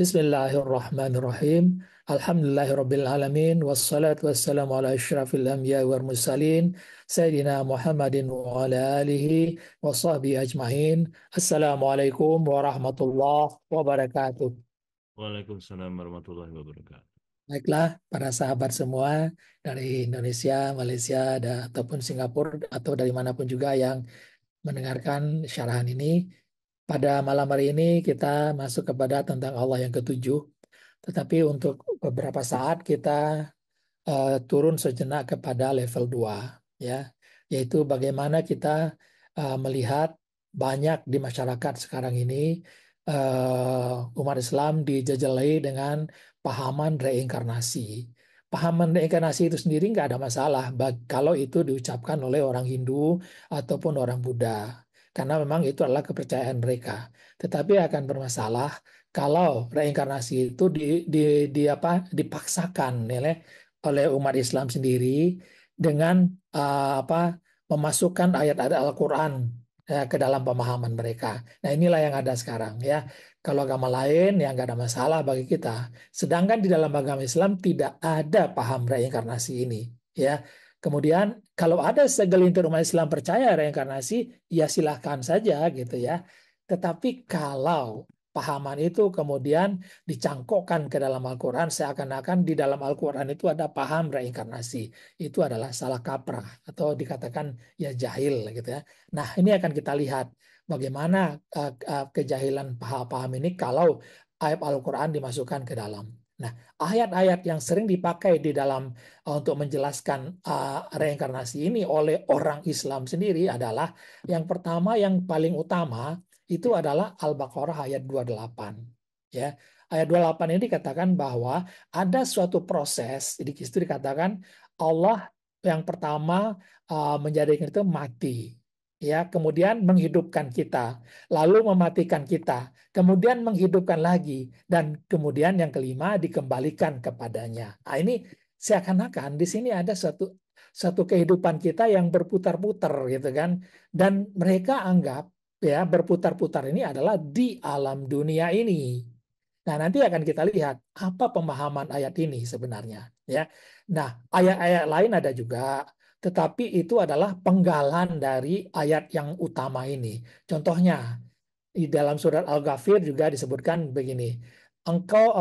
Bismillahirrahmanirrahim. Alhamdulillahirrabbilalamin. Wassalatu wassalamu ala ashrafil anbiya wal mursalin. Sayyidina Muhammadin wa ala alihi wa sahbihi ajma'in. Assalamualaikum warahmatullahi wabarakatuh. Waalaikumsalam warahmatullahi wabarakatuh. Baiklah, para sahabat semua dari Indonesia, Malaysia, ataupun Singapura, atau dari manapun juga yang mendengarkan syarahan ini. Pada malam hari ini kita masuk kepada tentang Allah yang ketujuh. Tetapi untuk beberapa saat kita uh, turun sejenak kepada level 2 ya, yaitu bagaimana kita uh, melihat banyak di masyarakat sekarang ini uh, umat Islam dijajalai dengan pahaman reinkarnasi. Pahaman reinkarnasi itu sendiri nggak ada masalah kalau itu diucapkan oleh orang Hindu ataupun orang Buddha karena memang itu adalah kepercayaan mereka. Tetapi akan bermasalah kalau reinkarnasi itu di, di, di apa dipaksakan oleh ya, oleh umat Islam sendiri dengan uh, apa memasukkan ayat-ayat Al-Qur'an ya, ke dalam pemahaman mereka. Nah, inilah yang ada sekarang ya. Kalau agama lain yang nggak ada masalah bagi kita. Sedangkan di dalam agama Islam tidak ada paham reinkarnasi ini ya Kemudian kalau ada segelintir umat Islam percaya reinkarnasi, ya silahkan saja gitu ya. Tetapi kalau pahaman itu kemudian dicangkokkan ke dalam Al-Quran, seakan-akan di dalam Al-Quran itu ada paham reinkarnasi. Itu adalah salah kaprah atau dikatakan ya jahil gitu ya. Nah ini akan kita lihat bagaimana uh, uh, kejahilan paham-paham ini kalau ayat Al-Quran dimasukkan ke dalam. Nah, ayat-ayat yang sering dipakai di dalam uh, untuk menjelaskan uh, reinkarnasi ini oleh orang Islam sendiri adalah yang pertama yang paling utama itu adalah Al-Baqarah ayat 28. Ya. Ayat 28 ini dikatakan bahwa ada suatu proses, di situ dikatakan Allah yang pertama uh, menjadikan itu mati ya kemudian menghidupkan kita lalu mematikan kita kemudian menghidupkan lagi dan kemudian yang kelima dikembalikan kepadanya nah, ini seakan-akan di sini ada satu satu kehidupan kita yang berputar-putar gitu kan dan mereka anggap ya berputar-putar ini adalah di alam dunia ini Nah, nanti akan kita lihat apa pemahaman ayat ini sebenarnya, ya. Nah, ayat-ayat lain ada juga tetapi itu adalah penggalan dari ayat yang utama ini. Contohnya di dalam surat Al-Ghafir juga disebutkan begini. Engkau,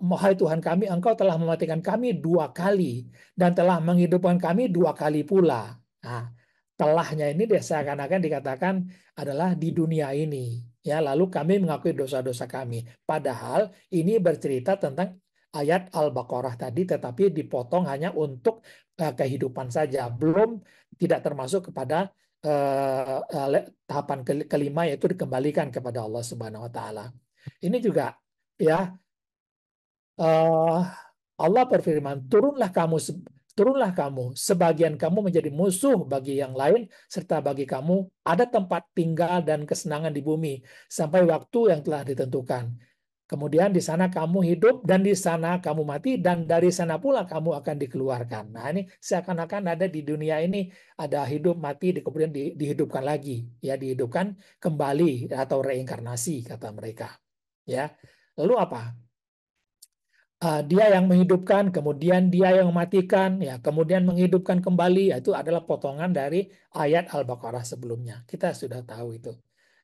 uh, Tuhan kami, engkau telah mematikan kami dua kali dan telah menghidupkan kami dua kali pula. Nah, telahnya ini seakan-akan dikatakan adalah di dunia ini. Ya, lalu kami mengakui dosa-dosa kami. Padahal ini bercerita tentang ayat Al-Baqarah tadi tetapi dipotong hanya untuk uh, kehidupan saja belum tidak termasuk kepada uh, tahapan ke kelima yaitu dikembalikan kepada Allah Subhanahu wa taala. Ini juga ya uh, Allah berfirman turunlah kamu turunlah kamu, sebagian kamu menjadi musuh bagi yang lain, serta bagi kamu ada tempat tinggal dan kesenangan di bumi, sampai waktu yang telah ditentukan. Kemudian di sana kamu hidup dan di sana kamu mati dan dari sana pula kamu akan dikeluarkan. Nah ini seakan-akan ada di dunia ini ada hidup mati kemudian dihidupkan lagi ya dihidupkan kembali atau reinkarnasi kata mereka ya. Lalu apa? Ah, dia yang menghidupkan kemudian dia yang mematikan ya kemudian menghidupkan kembali itu adalah potongan dari ayat Al-Baqarah sebelumnya. Kita sudah tahu itu.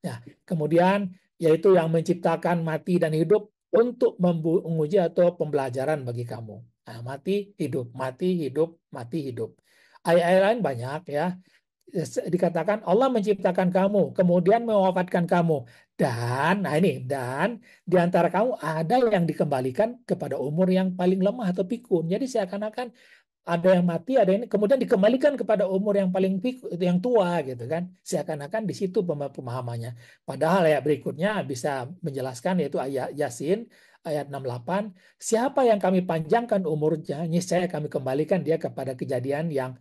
Ya, kemudian yaitu yang menciptakan mati dan hidup untuk menguji atau pembelajaran bagi kamu. Nah, mati hidup, mati hidup, mati hidup. Ayat-ayat lain banyak ya. Dikatakan Allah menciptakan kamu, kemudian mewafatkan kamu. Dan, nah ini, dan di antara kamu ada yang dikembalikan kepada umur yang paling lemah atau pikun. Jadi seakan-akan ada yang mati, ada yang kemudian dikembalikan kepada umur yang paling yang tua gitu kan. Seakan-akan di situ pemahamannya. Padahal ya berikutnya bisa menjelaskan yaitu ayat Yasin ayat 68, siapa yang kami panjangkan umurnya, niscaya kami kembalikan dia kepada kejadian yang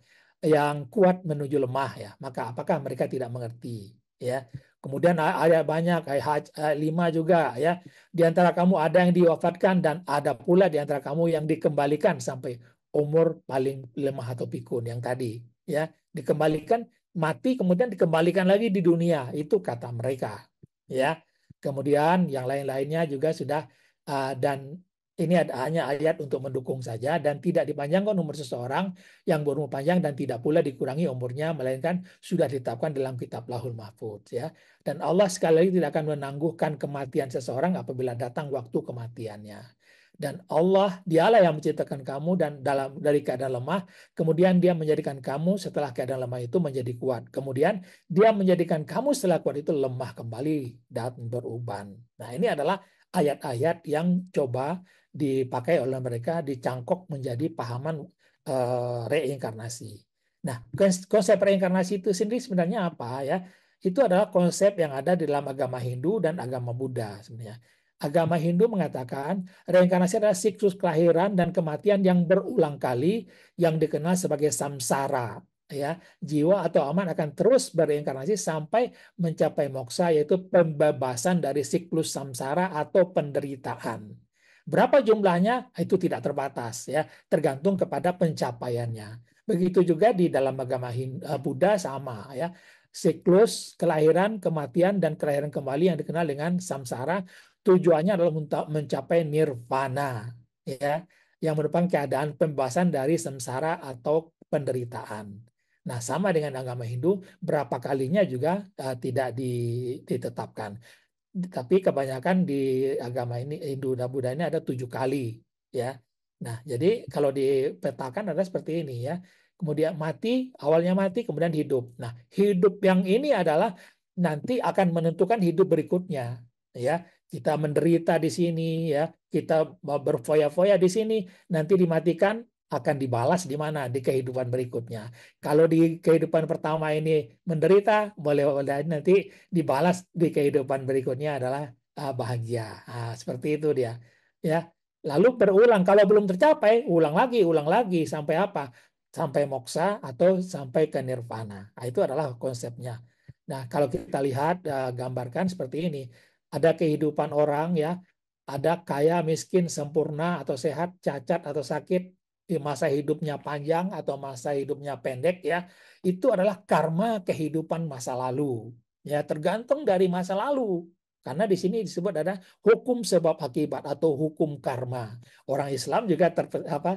yang kuat menuju lemah ya. Maka apakah mereka tidak mengerti ya? Kemudian ayat banyak ayat lima juga ya. Di antara kamu ada yang diwafatkan dan ada pula di antara kamu yang dikembalikan sampai umur paling lemah atau pikun yang tadi ya dikembalikan mati kemudian dikembalikan lagi di dunia itu kata mereka ya kemudian yang lain-lainnya juga sudah uh, dan ini ada hanya ayat untuk mendukung saja dan tidak dipanjangkan umur seseorang yang berumur panjang dan tidak pula dikurangi umurnya melainkan sudah ditetapkan dalam kitab Lahul Mahfud ya. Dan Allah sekali lagi tidak akan menangguhkan kematian seseorang apabila datang waktu kematiannya dan Allah dialah yang menciptakan kamu dan dalam dari keadaan lemah kemudian dia menjadikan kamu setelah keadaan lemah itu menjadi kuat kemudian dia menjadikan kamu setelah kuat itu lemah kembali dan beruban nah ini adalah ayat-ayat yang coba dipakai oleh mereka dicangkok menjadi pahaman uh, reinkarnasi nah konsep reinkarnasi itu sendiri sebenarnya apa ya itu adalah konsep yang ada di dalam agama Hindu dan agama Buddha sebenarnya Agama Hindu mengatakan reinkarnasi adalah siklus kelahiran dan kematian yang berulang kali yang dikenal sebagai samsara. Ya, jiwa atau aman akan terus bereinkarnasi sampai mencapai moksa yaitu pembebasan dari siklus samsara atau penderitaan. Berapa jumlahnya? Itu tidak terbatas ya, tergantung kepada pencapaiannya. Begitu juga di dalam agama eh, Buddha sama ya siklus kelahiran, kematian, dan kelahiran kembali yang dikenal dengan samsara tujuannya adalah untuk mencapai nirvana ya yang merupakan keadaan pembebasan dari sengsara atau penderitaan. Nah, sama dengan agama Hindu, berapa kalinya juga uh, tidak ditetapkan. Tapi kebanyakan di agama ini Hindu dan Buddha ini ada tujuh kali, ya. Nah, jadi kalau dipetakan ada seperti ini ya. Kemudian mati, awalnya mati, kemudian hidup. Nah, hidup yang ini adalah nanti akan menentukan hidup berikutnya, ya kita menderita di sini ya kita berfoya-foya di sini nanti dimatikan akan dibalas di mana di kehidupan berikutnya. Kalau di kehidupan pertama ini menderita, boleh boleh nanti dibalas di kehidupan berikutnya adalah bahagia. Nah, seperti itu dia. Ya, lalu berulang. Kalau belum tercapai, ulang lagi, ulang lagi sampai apa? Sampai moksa atau sampai ke nirvana. Nah, itu adalah konsepnya. Nah, kalau kita lihat gambarkan seperti ini ada kehidupan orang ya, ada kaya, miskin, sempurna atau sehat, cacat atau sakit, di masa hidupnya panjang atau masa hidupnya pendek ya, itu adalah karma kehidupan masa lalu. Ya, tergantung dari masa lalu. Karena di sini disebut ada hukum sebab akibat atau hukum karma. Orang Islam juga ter, apa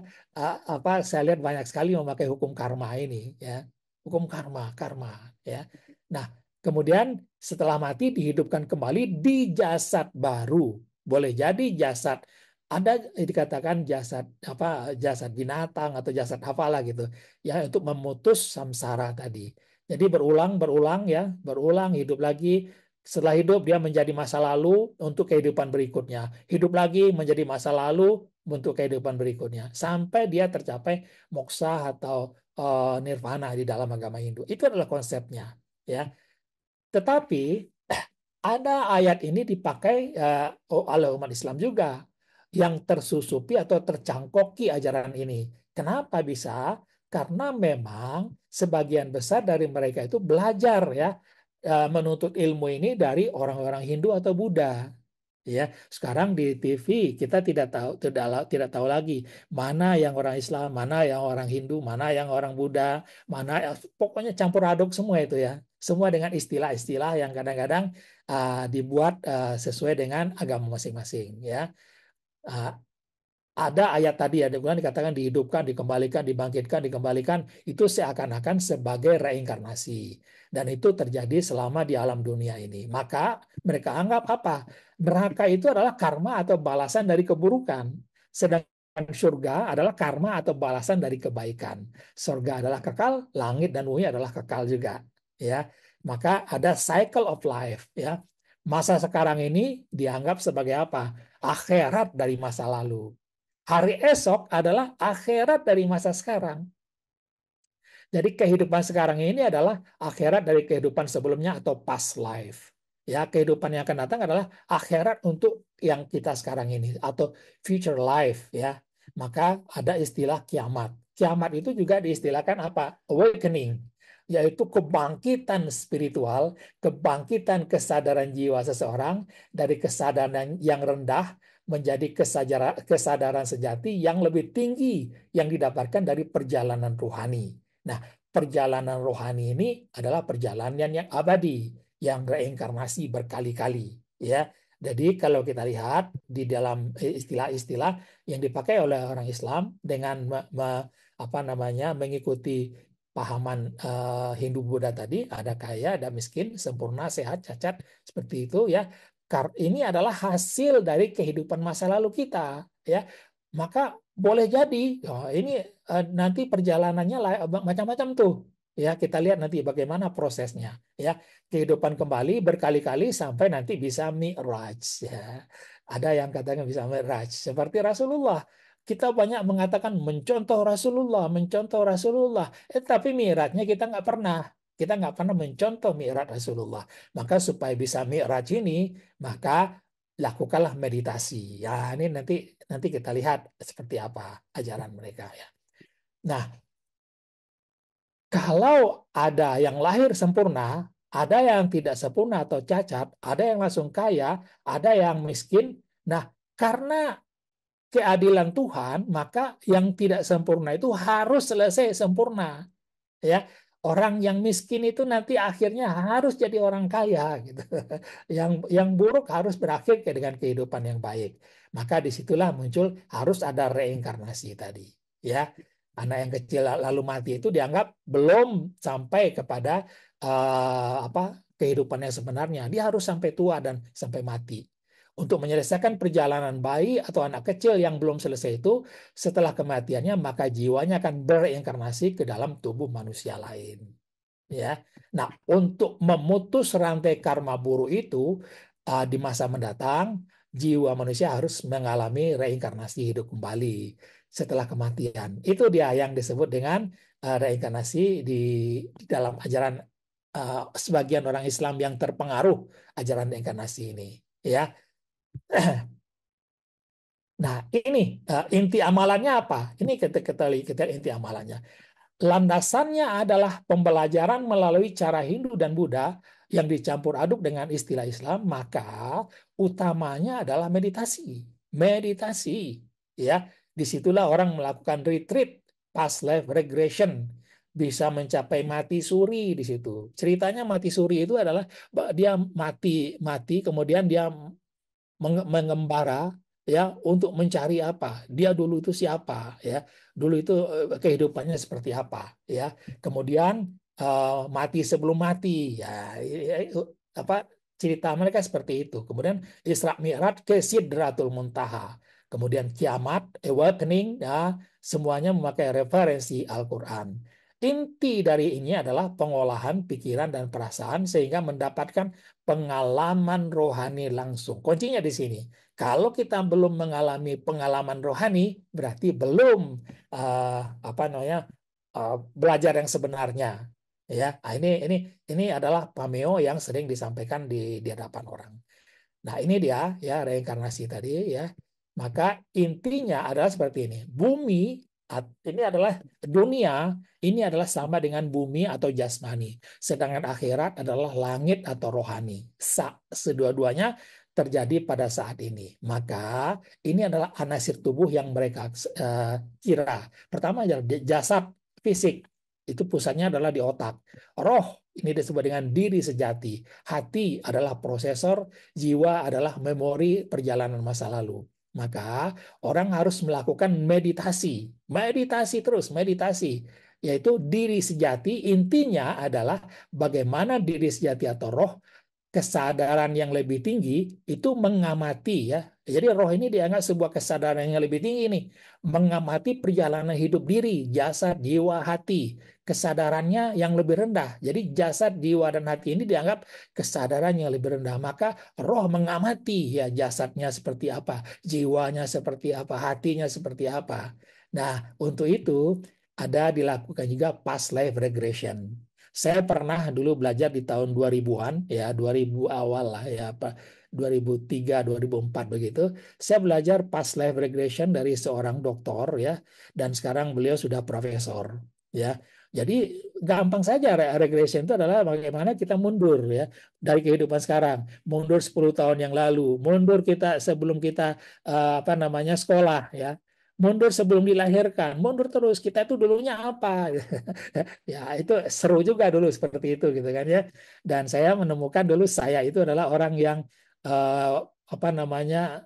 apa saya lihat banyak sekali memakai hukum karma ini ya. Hukum karma, karma ya. Nah, Kemudian setelah mati dihidupkan kembali di jasad baru. Boleh jadi jasad ada dikatakan jasad apa jasad binatang atau jasad apalah gitu ya untuk memutus samsara tadi. Jadi berulang berulang ya, berulang hidup lagi setelah hidup dia menjadi masa lalu untuk kehidupan berikutnya. Hidup lagi menjadi masa lalu untuk kehidupan berikutnya sampai dia tercapai moksa atau uh, nirvana di dalam agama Hindu. Itu adalah konsepnya ya. Tetapi ada ayat ini dipakai uh, oleh umat Islam juga yang tersusupi atau tercangkoki ajaran ini. Kenapa bisa? Karena memang sebagian besar dari mereka itu belajar ya eh, menuntut ilmu ini dari orang-orang Hindu atau Buddha ya sekarang di TV kita tidak tahu tidak tidak tahu lagi mana yang orang Islam mana yang orang Hindu mana yang orang Buddha mana pokoknya campur aduk semua itu ya semua dengan istilah-istilah yang kadang-kadang uh, dibuat uh, sesuai dengan agama masing-masing ya uh, ada ayat tadi ya dengan dikatakan dihidupkan, dikembalikan, dibangkitkan, dikembalikan itu seakan-akan sebagai reinkarnasi dan itu terjadi selama di alam dunia ini. Maka mereka anggap apa? Neraka itu adalah karma atau balasan dari keburukan, sedangkan surga adalah karma atau balasan dari kebaikan. Surga adalah kekal, langit dan bumi adalah kekal juga, ya. Maka ada cycle of life, ya. Masa sekarang ini dianggap sebagai apa? Akhirat dari masa lalu Hari esok adalah akhirat dari masa sekarang. Jadi kehidupan sekarang ini adalah akhirat dari kehidupan sebelumnya atau past life. Ya, kehidupan yang akan datang adalah akhirat untuk yang kita sekarang ini atau future life ya. Maka ada istilah kiamat. Kiamat itu juga diistilahkan apa? Awakening yaitu kebangkitan spiritual, kebangkitan kesadaran jiwa seseorang dari kesadaran yang rendah menjadi kesadaran, sejati yang lebih tinggi yang didapatkan dari perjalanan rohani. Nah, perjalanan rohani ini adalah perjalanan yang abadi, yang reinkarnasi berkali-kali, ya. Jadi kalau kita lihat di dalam eh, istilah-istilah yang dipakai oleh orang Islam dengan apa namanya mengikuti pahaman uh, Hindu Buddha tadi ada kaya, ada miskin, sempurna, sehat, cacat seperti itu ya. Ini adalah hasil dari kehidupan masa lalu kita ya. Maka boleh jadi oh, ini uh, nanti perjalanannya macam-macam tuh ya kita lihat nanti bagaimana prosesnya ya kehidupan kembali berkali-kali sampai nanti bisa mi'raj ya ada yang katanya bisa mi'raj seperti Rasulullah kita banyak mengatakan mencontoh Rasulullah, mencontoh Rasulullah. Eh, tapi miratnya kita nggak pernah. Kita nggak pernah mencontoh mirat Rasulullah. Maka supaya bisa mirat ini, maka lakukanlah meditasi. Ya, ini nanti nanti kita lihat seperti apa ajaran mereka ya. Nah, kalau ada yang lahir sempurna, ada yang tidak sempurna atau cacat, ada yang langsung kaya, ada yang miskin. Nah, karena keadilan Tuhan, maka yang tidak sempurna itu harus selesai sempurna. Ya, orang yang miskin itu nanti akhirnya harus jadi orang kaya gitu. Yang yang buruk harus berakhir dengan kehidupan yang baik. Maka disitulah muncul harus ada reinkarnasi tadi. Ya, anak yang kecil lalu mati itu dianggap belum sampai kepada uh, apa kehidupan yang sebenarnya. Dia harus sampai tua dan sampai mati. Untuk menyelesaikan perjalanan bayi atau anak kecil yang belum selesai itu, setelah kematiannya maka jiwanya akan berinkarnasi ke dalam tubuh manusia lain. Ya, nah untuk memutus rantai karma buruk itu uh, di masa mendatang, jiwa manusia harus mengalami reinkarnasi hidup kembali setelah kematian. Itu dia yang disebut dengan uh, reinkarnasi di, di dalam ajaran uh, sebagian orang Islam yang terpengaruh ajaran reinkarnasi ini, ya. Nah, ini eh, inti amalannya apa? Ini kita kita lihat inti amalannya. Landasannya adalah pembelajaran melalui cara Hindu dan Buddha yang dicampur aduk dengan istilah Islam, maka utamanya adalah meditasi. Meditasi, ya. Disitulah orang melakukan retreat, past life regression, bisa mencapai mati suri di situ. Ceritanya mati suri itu adalah dia mati mati kemudian dia mengembara ya untuk mencari apa dia dulu itu siapa ya dulu itu eh, kehidupannya seperti apa ya kemudian uh, mati sebelum mati ya apa cerita mereka seperti itu kemudian Isra Mi'raj ke Sidratul Muntaha kemudian kiamat awakening eh, ya semuanya memakai referensi Al-Qur'an Inti dari ini adalah pengolahan pikiran dan perasaan sehingga mendapatkan pengalaman rohani langsung. Kuncinya di sini. Kalau kita belum mengalami pengalaman rohani, berarti belum uh, apa namanya uh, belajar yang sebenarnya. Ya, nah, ini ini ini adalah pameo yang sering disampaikan di di hadapan orang. Nah ini dia ya reinkarnasi tadi ya. Maka intinya adalah seperti ini. Bumi ini adalah dunia, ini adalah sama dengan bumi atau jasmani. Sedangkan akhirat adalah langit atau rohani. Sa, Sedua-duanya terjadi pada saat ini. Maka ini adalah anasir tubuh yang mereka uh, kira. Pertama adalah jasad fisik. Itu pusatnya adalah di otak. Roh ini disebut dengan diri sejati. Hati adalah prosesor, jiwa adalah memori perjalanan masa lalu. Maka orang harus melakukan meditasi, meditasi terus, meditasi yaitu diri sejati intinya adalah bagaimana diri sejati atau roh kesadaran yang lebih tinggi itu mengamati ya jadi roh ini dianggap sebuah kesadaran yang lebih tinggi nih. Mengamati perjalanan hidup diri, jasad, jiwa, hati. Kesadarannya yang lebih rendah. Jadi jasad, jiwa, dan hati ini dianggap kesadaran yang lebih rendah. Maka roh mengamati ya jasadnya seperti apa, jiwanya seperti apa, hatinya seperti apa. Nah untuk itu ada dilakukan juga past life regression. Saya pernah dulu belajar di tahun 2000-an ya 2000 awal lah ya 2003 2004 begitu saya belajar past life regression dari seorang doktor ya dan sekarang beliau sudah profesor ya jadi gampang saja regression itu adalah bagaimana kita mundur ya dari kehidupan sekarang, mundur 10 tahun yang lalu, mundur kita sebelum kita eh, apa namanya sekolah ya, mundur sebelum dilahirkan, mundur terus kita itu dulunya apa. ya itu seru juga dulu seperti itu gitu kan ya. Dan saya menemukan dulu saya itu adalah orang yang Eh, apa namanya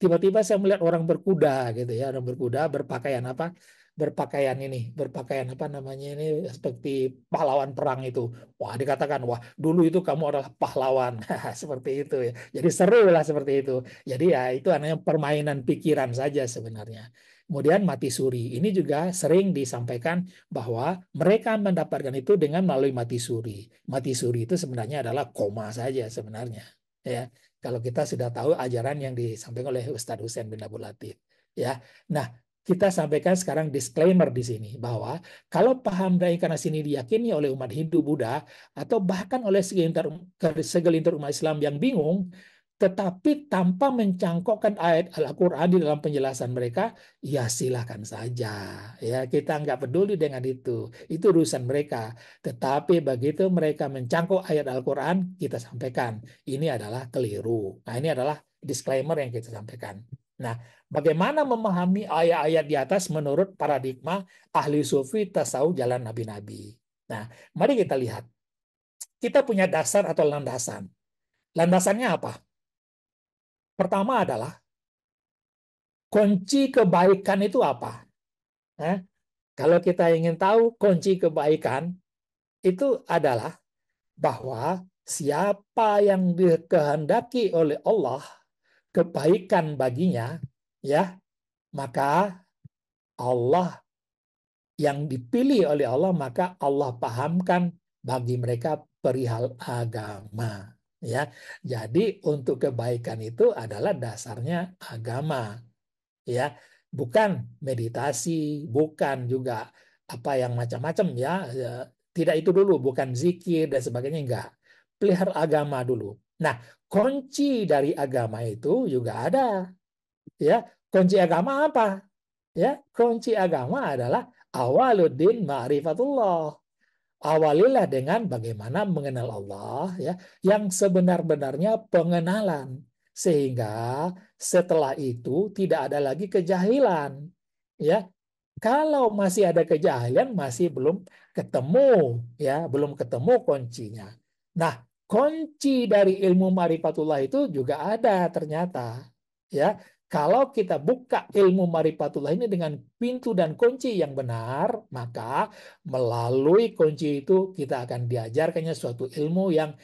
tiba-tiba saya melihat orang berkuda gitu ya orang berkuda berpakaian apa berpakaian ini berpakaian apa namanya ini seperti pahlawan perang itu wah dikatakan wah dulu itu kamu adalah pahlawan seperti itu ya jadi seru lah seperti itu jadi ya itu hanya permainan pikiran saja sebenarnya kemudian mati suri ini juga sering disampaikan bahwa mereka mendapatkan itu dengan melalui mati suri mati suri itu sebenarnya adalah koma saja sebenarnya ya kalau kita sudah tahu ajaran yang disampaikan oleh Ustadz Husain bin Abdul Latif ya nah kita sampaikan sekarang disclaimer di sini bahwa kalau paham dari karena ini diyakini oleh umat Hindu Buddha atau bahkan oleh segelintir umat Islam yang bingung tetapi tanpa mencangkokkan ayat Al-Qur'an di dalam penjelasan mereka, ya silahkan saja. Ya, kita nggak peduli dengan itu. Itu urusan mereka. Tetapi begitu mereka mencangkok ayat Al-Qur'an, kita sampaikan, ini adalah keliru. Nah, ini adalah disclaimer yang kita sampaikan. Nah, bagaimana memahami ayat-ayat di atas menurut paradigma ahli sufi tasawuf jalan nabi-nabi? Nah, mari kita lihat. Kita punya dasar atau landasan. Landasannya apa? Pertama adalah kunci kebaikan itu apa? Eh, kalau kita ingin tahu kunci kebaikan itu adalah bahwa siapa yang dikehendaki oleh Allah kebaikan baginya, ya maka Allah yang dipilih oleh Allah maka Allah pahamkan bagi mereka perihal agama ya. Jadi untuk kebaikan itu adalah dasarnya agama. Ya, bukan meditasi, bukan juga apa yang macam-macam ya. ya. Tidak itu dulu, bukan zikir dan sebagainya enggak. Pelihara agama dulu. Nah, kunci dari agama itu juga ada. Ya, kunci agama apa? Ya, kunci agama adalah awaluddin ma'rifatullah awalilah dengan bagaimana mengenal Allah ya yang sebenar-benarnya pengenalan sehingga setelah itu tidak ada lagi kejahilan ya kalau masih ada kejahilan masih belum ketemu ya belum ketemu kuncinya nah kunci dari ilmu marifatullah itu juga ada ternyata ya kalau kita buka ilmu marifatullah ini dengan pintu dan kunci yang benar, maka melalui kunci itu kita akan diajarkannya suatu ilmu yang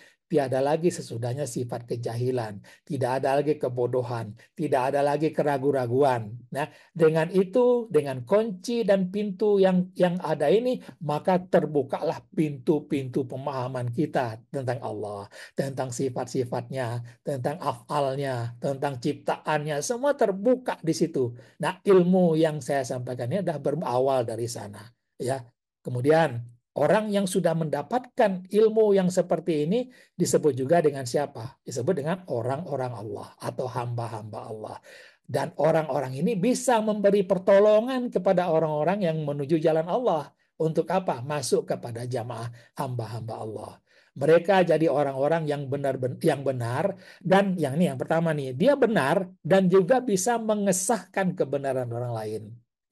ada lagi sesudahnya sifat kejahilan, tidak ada lagi kebodohan, tidak ada lagi keraguan-raguan. Nah, ya. dengan itu, dengan kunci dan pintu yang yang ada ini, maka terbukalah pintu-pintu pemahaman kita tentang Allah, tentang sifat-sifatnya, tentang afalnya, tentang ciptaannya, semua terbuka di situ. Nah, ilmu yang saya sampaikan ini adalah berawal dari sana, ya. Kemudian Orang yang sudah mendapatkan ilmu yang seperti ini disebut juga dengan siapa? Disebut dengan orang-orang Allah atau hamba-hamba Allah. Dan orang-orang ini bisa memberi pertolongan kepada orang-orang yang menuju jalan Allah. Untuk apa? Masuk kepada jamaah hamba-hamba Allah. Mereka jadi orang-orang yang benar yang benar dan yang ini yang pertama nih, dia benar dan juga bisa mengesahkan kebenaran orang lain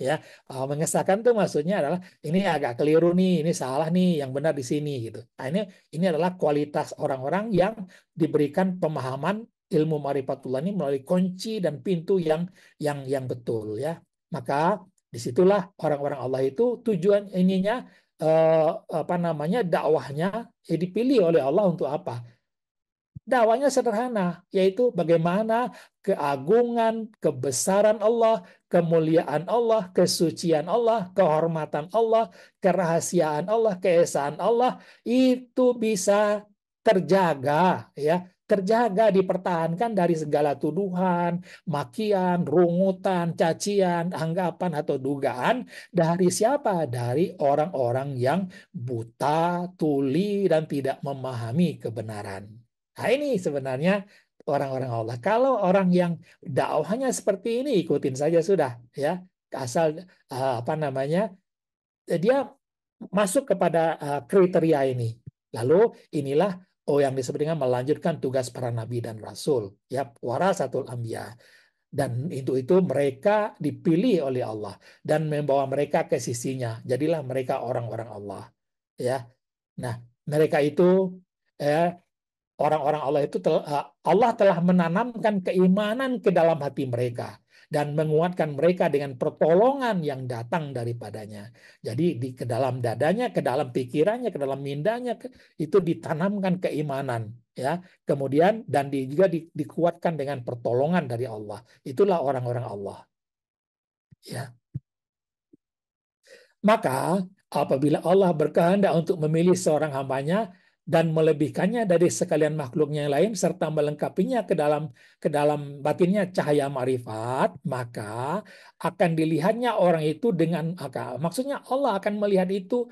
ya uh, mengesahkan tuh maksudnya adalah ini agak keliru nih ini salah nih yang benar di sini gitu nah, ini ini adalah kualitas orang-orang yang diberikan pemahaman ilmu marifatullah ini melalui kunci dan pintu yang yang yang betul ya maka disitulah orang-orang Allah itu tujuan ininya eh, apa namanya dakwahnya ya dipilih oleh Allah untuk apa dakwahnya sederhana yaitu bagaimana keagungan, kebesaran Allah, kemuliaan Allah, kesucian Allah, kehormatan Allah, kerahasiaan Allah, keesaan Allah itu bisa terjaga ya, terjaga dipertahankan dari segala tuduhan, makian, rungutan, cacian, anggapan atau dugaan dari siapa? Dari orang-orang yang buta, tuli dan tidak memahami kebenaran. Nah, ini sebenarnya orang-orang Allah. Kalau orang yang dakwahnya seperti ini ikutin saja sudah ya. Asal eh, apa namanya? dia masuk kepada eh, kriteria ini. Lalu inilah oh yang disebut dengan melanjutkan tugas para nabi dan rasul ya warasatul anbiya dan itu itu mereka dipilih oleh Allah dan membawa mereka ke sisinya jadilah mereka orang-orang Allah ya nah mereka itu eh, orang-orang Allah itu telah, eh, Allah telah menanamkan keimanan ke dalam hati mereka dan menguatkan mereka dengan pertolongan yang datang daripadanya. Jadi di ke dalam dadanya, ke dalam pikirannya, ke dalam mindanya itu ditanamkan keimanan ya. Kemudian dan di, juga di, dikuatkan dengan pertolongan dari Allah. Itulah orang-orang Allah. Ya. Maka apabila Allah berkehendak untuk memilih seorang hambanya, dan melebihkannya dari sekalian makhluknya yang lain serta melengkapinya ke dalam ke dalam batinnya cahaya marifat maka akan dilihatnya orang itu dengan akal maksudnya Allah akan melihat itu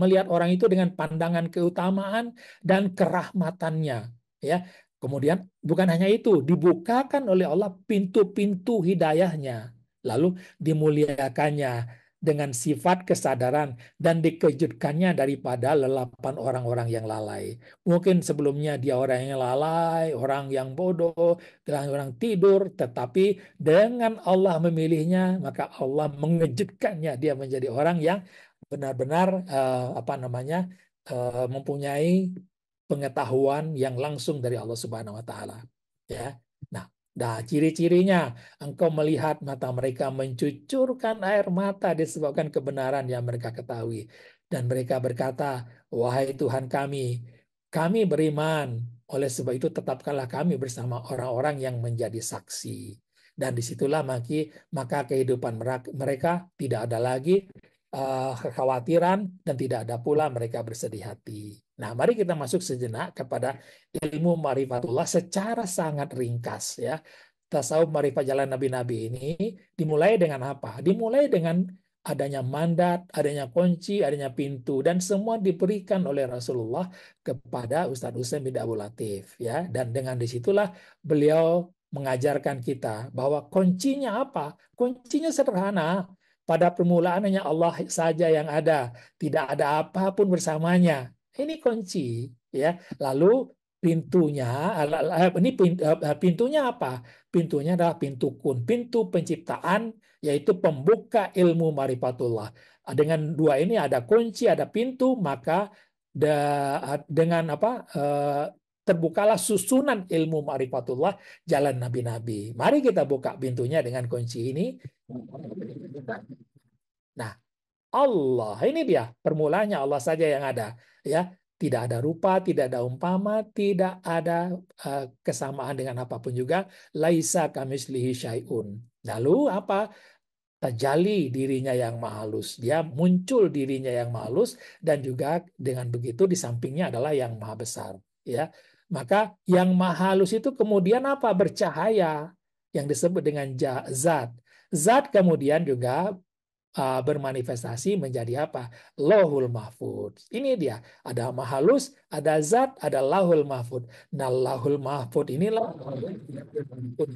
melihat orang itu dengan pandangan keutamaan dan kerahmatannya ya kemudian bukan hanya itu dibukakan oleh Allah pintu-pintu hidayahnya lalu dimuliakannya dengan sifat kesadaran dan dikejutkannya daripada lelapan orang-orang yang lalai. Mungkin sebelumnya dia orang yang lalai, orang yang bodoh, orang orang tidur, tetapi dengan Allah memilihnya, maka Allah mengejutkannya dia menjadi orang yang benar-benar uh, apa namanya uh, mempunyai pengetahuan yang langsung dari Allah Subhanahu wa taala. Ya. Nah, ciri-cirinya engkau melihat mata mereka mencucurkan air mata disebabkan kebenaran yang mereka ketahui. Dan mereka berkata, wahai Tuhan kami, kami beriman. Oleh sebab itu tetapkanlah kami bersama orang-orang yang menjadi saksi. Dan disitulah maki, maka kehidupan mereka tidak ada lagi eh, kekhawatiran dan tidak ada pula mereka bersedih hati. Nah, mari kita masuk sejenak kepada ilmu marifatullah secara sangat ringkas ya. Tasawuf marifat jalan nabi-nabi ini dimulai dengan apa? Dimulai dengan adanya mandat, adanya kunci, adanya pintu dan semua diberikan oleh Rasulullah kepada Ustadz Husain bin Abdul Latif ya dan dengan disitulah beliau mengajarkan kita bahwa kuncinya apa? Kuncinya sederhana. Pada permulaan hanya Allah saja yang ada, tidak ada apapun bersamanya. Ini kunci, ya. Lalu pintunya eh, ini eh, pintunya apa? Pintunya adalah pintu kun, pintu penciptaan yaitu pembuka ilmu marifatullah. Dengan dua ini ada kunci, ada pintu, maka dengan apa? Eh, terbukalah susunan ilmu marifatullah jalan nabi-nabi. Mari kita buka pintunya dengan kunci ini. Nah, Allah, ini dia permulanya Allah saja yang ada ya tidak ada rupa, tidak ada umpama, tidak ada uh, kesamaan dengan apapun juga. Laisa kamislihi syai'un. Lalu apa? Tajali dirinya yang mahalus. Dia muncul dirinya yang mahalus dan juga dengan begitu di sampingnya adalah yang maha besar. Ya, maka yang mahalus itu kemudian apa? Bercahaya yang disebut dengan zat. Zat kemudian juga Eh, bermanifestasi menjadi apa? Lohul mahfud. Ini dia. Ada mahalus, ada zat, ada lahul mahfud. Nah lahul mahfud inilah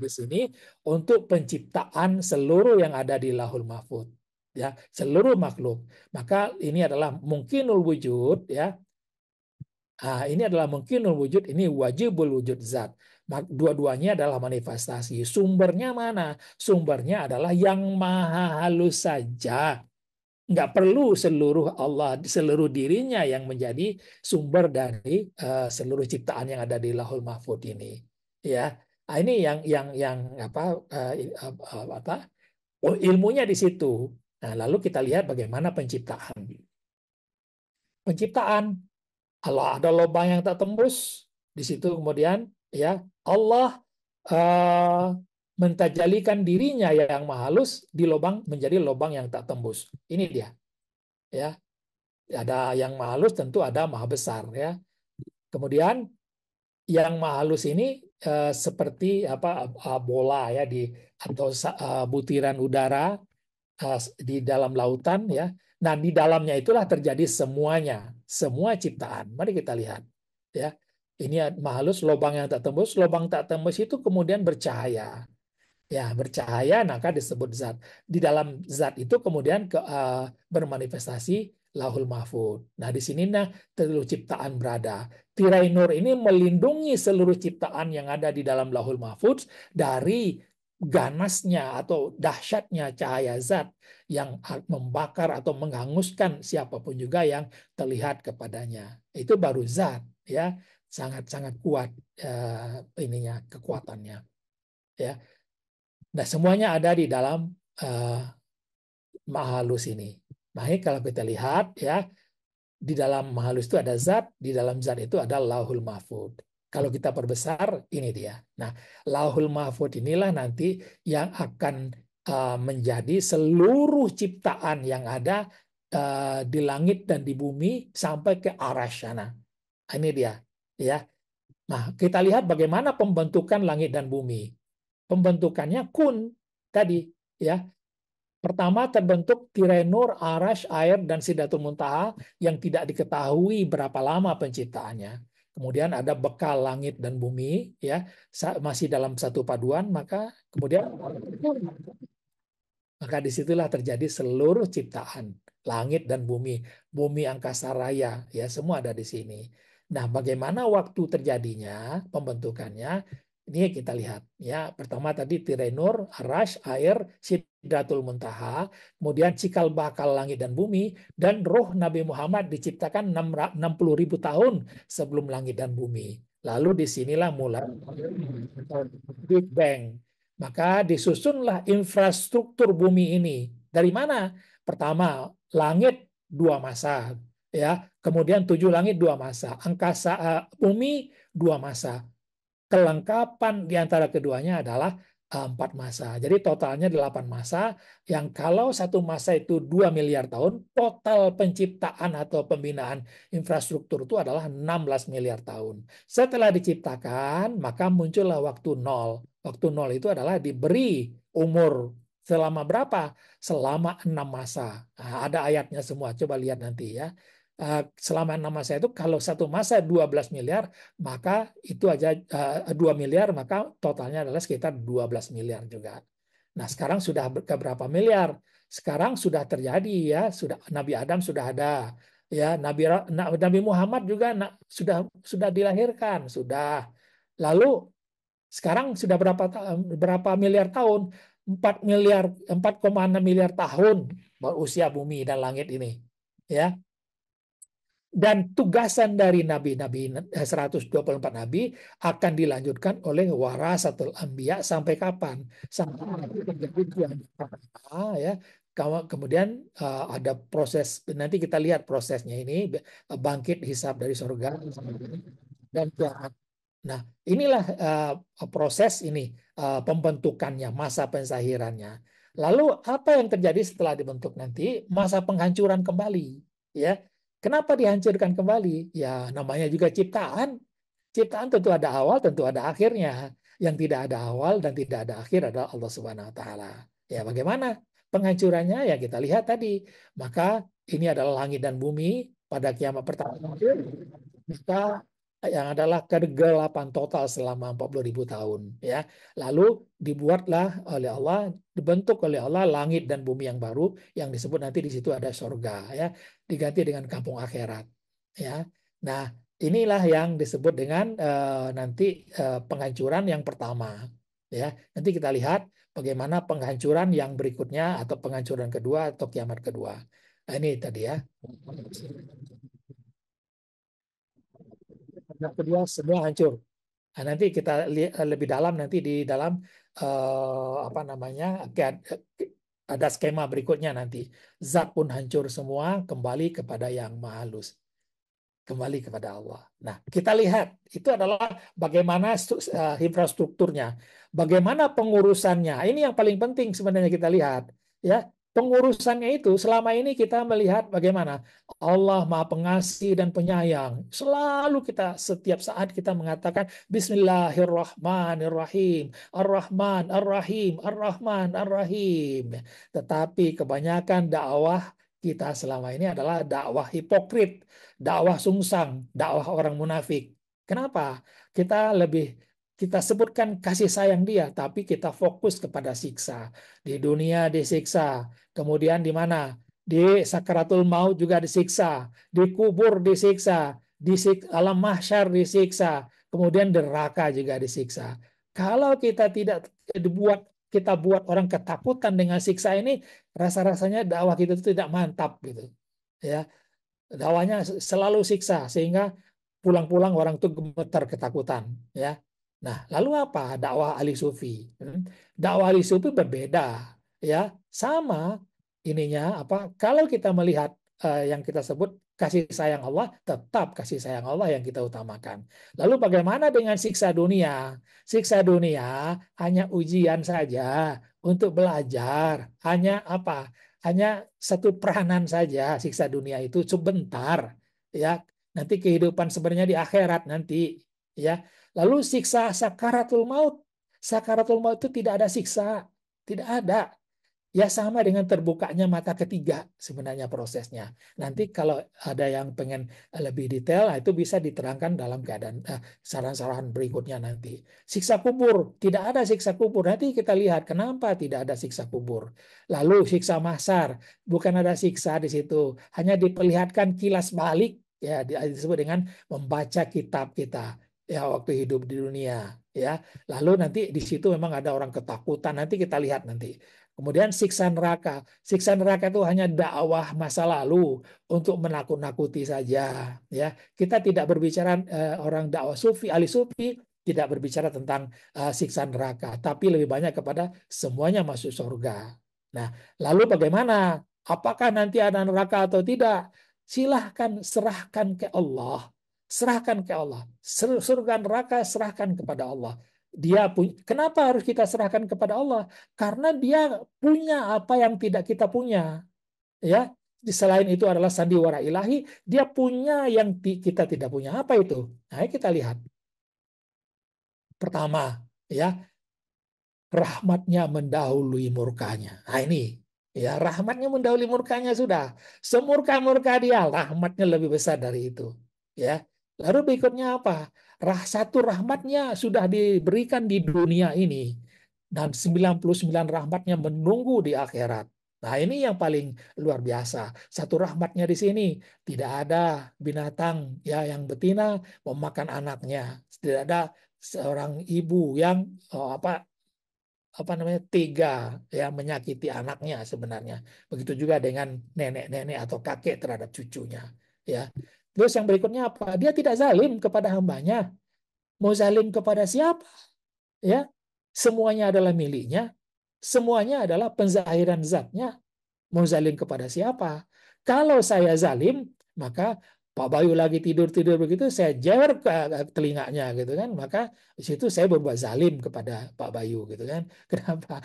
di sini untuk penciptaan seluruh yang ada di lahul mahfud. Ya, seluruh makhluk. Maka ini adalah mungkinul wujud ya. Nah, ini adalah mungkinul wujud, ini wajibul wujud zat. Dua-duanya adalah manifestasi. Sumbernya mana? Sumbernya adalah yang maha halus saja. Nggak perlu seluruh Allah, seluruh dirinya yang menjadi sumber dari uh, seluruh ciptaan yang ada di lahul mahfud ini. Ya, ah, ini yang yang yang apa, uh, uh, apa oh, ilmunya di situ. Nah, lalu kita lihat bagaimana penciptaan. Penciptaan Allah ada lubang yang tak tembus di situ kemudian ya Allah uh, mentajalikan dirinya yang mahalus di lubang menjadi lubang yang tak tembus. Ini dia. Ya. Ada yang mahalus tentu ada maha besar ya. Kemudian yang mahalus ini uh, seperti apa eh, bola ya di atau uh, butiran udara di dalam lautan ya. Nah, di dalamnya itulah terjadi semuanya, semua ciptaan. Mari kita lihat ya. Ini mahalus lubang yang tak tembus. Lubang tak tembus itu kemudian bercahaya. Ya, bercahaya maka disebut zat. Di dalam zat itu kemudian ke, uh, bermanifestasi lahul mahfud. Nah, di sini nah seluruh ciptaan berada. Tirai nur ini melindungi seluruh ciptaan yang ada di dalam lahul mahfud dari ganasnya atau dahsyatnya cahaya zat yang membakar atau menghanguskan siapapun juga yang terlihat kepadanya. Itu baru zat ya sangat-sangat kuat eh, ininya kekuatannya ya nah semuanya ada di dalam eh, mahalus ini nah, kalau kita lihat ya di dalam mahalus itu ada zat di dalam zat itu ada lauhul mahfud kalau kita perbesar ini dia nah lauhul mahfud inilah nanti yang akan eh, menjadi seluruh ciptaan yang ada eh, di langit dan di bumi sampai ke arah sana ini dia ya. Nah, kita lihat bagaimana pembentukan langit dan bumi. Pembentukannya kun tadi, ya. Pertama terbentuk Tirenur, Arash, Air, dan Sidatul Muntaha yang tidak diketahui berapa lama penciptaannya. Kemudian ada bekal langit dan bumi, ya masih dalam satu paduan, maka kemudian maka disitulah terjadi seluruh ciptaan langit dan bumi, bumi angkasa raya, ya semua ada di sini. Nah, bagaimana waktu terjadinya pembentukannya? Ini kita lihat ya. Pertama tadi Tirenur, Arash, air, Sidratul Muntaha, kemudian cikal bakal langit dan bumi dan roh Nabi Muhammad diciptakan 60 ribu tahun sebelum langit dan bumi. Lalu disinilah mulai Big Bang. Maka disusunlah infrastruktur bumi ini. Dari mana? Pertama, langit dua masa, ya kemudian tujuh langit dua masa, angkasa eh, bumi dua masa. Kelengkapan di antara keduanya adalah eh, empat masa. Jadi totalnya delapan masa yang kalau satu masa itu dua miliar tahun, total penciptaan atau pembinaan infrastruktur itu adalah enam belas miliar tahun. Setelah diciptakan, maka muncullah waktu nol. Waktu nol itu adalah diberi umur selama berapa? Selama enam masa. Nah, ada ayatnya semua, coba lihat nanti ya. Eh, selama enam masa itu kalau satu masa 12 miliar maka itu aja eh, dua miliar maka totalnya adalah sekitar 12 miliar juga. Nah, sekarang sudah ke berapa miliar? Sekarang sudah terjadi ya, sudah Nabi Adam sudah ada. Ya, Nabi Nabi Muhammad juga sudah sudah dilahirkan, sudah. Lalu sekarang sudah berapa berapa miliar tahun? 4 miliar 4,6 miliar tahun usia bumi dan langit ini. Ya, dan tugasan dari nabi-nabi 124 eh, nabi akan dilanjutkan oleh warasatul anbiya sampai kapan? Sampai ah, ya. Kemudian eh, ada proses nanti kita lihat prosesnya ini bangkit hisab dari surga dan kiamat. Nah, inilah eh, proses ini pembentukannya, masa pensahirannya. Lalu apa yang terjadi setelah dibentuk nanti? Masa penghancuran kembali, ya Kenapa dihancurkan kembali? Ya, namanya juga ciptaan. Ciptaan tentu ada awal, tentu ada akhirnya. Yang tidak ada awal dan tidak ada akhir adalah Allah Subhanahu wa taala. Ya, bagaimana penghancurannya? Ya, kita lihat tadi. Maka ini adalah langit dan bumi pada kiamat pertama. Maka yang adalah kegelapan total selama 40.000 tahun ya. Lalu dibuatlah oleh Allah, dibentuk oleh Allah langit dan bumi yang baru yang disebut nanti di situ ada surga ya, diganti dengan kampung akhirat ya. Nah, inilah yang disebut dengan uh, nanti uh, eh, penghancuran yang pertama ya. Nanti kita lihat bagaimana penghancuran yang berikutnya atau penghancuran kedua atau kiamat kedua. Nah, ini tadi ya yang kedua semua hancur. Nah, nanti kita lihat lebih dalam nanti di dalam uh, apa namanya ada skema berikutnya nanti. Zat pun hancur semua kembali kepada yang Mahalus, Kembali kepada Allah. Nah, kita lihat itu adalah bagaimana eh, infrastrukturnya, bagaimana pengurusannya. Ini yang paling penting sebenarnya kita lihat, ya pengurusannya itu selama ini kita melihat bagaimana Allah Maha Pengasih dan Penyayang. Selalu kita setiap saat kita mengatakan Bismillahirrahmanirrahim, Ar-Rahman, Ar-Rahim, Ar-Rahman, Ar-Rahim. Tetapi kebanyakan dakwah kita selama ini adalah dakwah hipokrit, dakwah sungsang, dakwah orang munafik. Kenapa? Kita lebih kita sebutkan kasih sayang dia, tapi kita fokus kepada siksa. Di dunia disiksa, kemudian di mana? Di sakaratul maut juga disiksa, di kubur disiksa, di alam mahsyar disiksa, kemudian neraka juga disiksa. Kalau kita tidak dibuat kita buat orang ketakutan dengan siksa ini, rasa-rasanya dakwah kita itu tidak mantap gitu. Ya. Dakwahnya selalu siksa sehingga pulang-pulang orang itu gemeter ketakutan, ya Nah, lalu apa dakwah ahli sufi? Hmm. Dakwah ahli sufi berbeda, ya. Sama ininya apa? Kalau kita melihat uh, yang kita sebut kasih sayang Allah, tetap kasih sayang Allah yang kita utamakan. Lalu bagaimana dengan siksa dunia? Siksa dunia hanya ujian saja untuk belajar, hanya apa? Hanya satu peranan saja siksa dunia itu sebentar, ya. Nanti kehidupan sebenarnya di akhirat nanti, ya Lalu siksa sakaratul maut. Sakaratul maut itu tidak ada siksa. Tidak ada. Ya sama dengan terbukanya mata ketiga sebenarnya prosesnya. Nanti kalau ada yang pengen lebih detail, nah itu bisa diterangkan dalam keadaan eh, saran-saran berikutnya nanti. Siksa kubur, tidak ada siksa kubur. Nanti kita lihat kenapa tidak ada siksa kubur. Lalu siksa masar, bukan ada siksa di situ. Hanya diperlihatkan kilas balik, ya disebut dengan membaca kitab kita ya waktu hidup di dunia ya. Lalu nanti di situ memang ada orang ketakutan nanti kita lihat nanti. Kemudian siksa neraka. Siksa neraka itu hanya dakwah masa lalu untuk menakut-nakuti saja ya. Kita tidak berbicara eh, orang dakwah sufi, ahli sufi tidak berbicara tentang eh, siksa neraka, tapi lebih banyak kepada semuanya masuk surga. Nah, lalu bagaimana? Apakah nanti ada neraka atau tidak? Silahkan serahkan ke Allah serahkan ke Allah. Surga neraka serahkan kepada Allah. Dia punya, kenapa harus kita serahkan kepada Allah? Karena dia punya apa yang tidak kita punya. Ya, di selain itu adalah sandiwara ilahi, dia punya yang kita tidak punya. Apa itu? Nah, kita lihat. Pertama, ya, rahmatnya mendahului murkanya. Nah, ini Ya, rahmatnya mendahului murkanya sudah. Semurka-murka dia, rahmatnya lebih besar dari itu. Ya, Lalu berikutnya apa? Rah satu rahmatnya sudah diberikan di dunia ini dan 99 rahmatnya menunggu di akhirat. Nah, ini yang paling luar biasa. Satu rahmatnya di sini, tidak ada binatang ya yang betina memakan anaknya. Tidak ada seorang ibu yang oh, apa apa namanya tega ya menyakiti anaknya sebenarnya begitu juga dengan nenek-nenek atau kakek terhadap cucunya ya Terus yang berikutnya apa? Dia tidak zalim kepada hambanya. Mau zalim kepada siapa? Ya, semuanya adalah miliknya. Semuanya adalah penzahiran zatnya. Mau zalim kepada siapa? Kalau saya zalim, maka Pak Bayu lagi tidur-tidur begitu, saya jewer ke telinganya gitu kan. Maka di situ saya berbuat zalim kepada Pak Bayu gitu kan. Kenapa?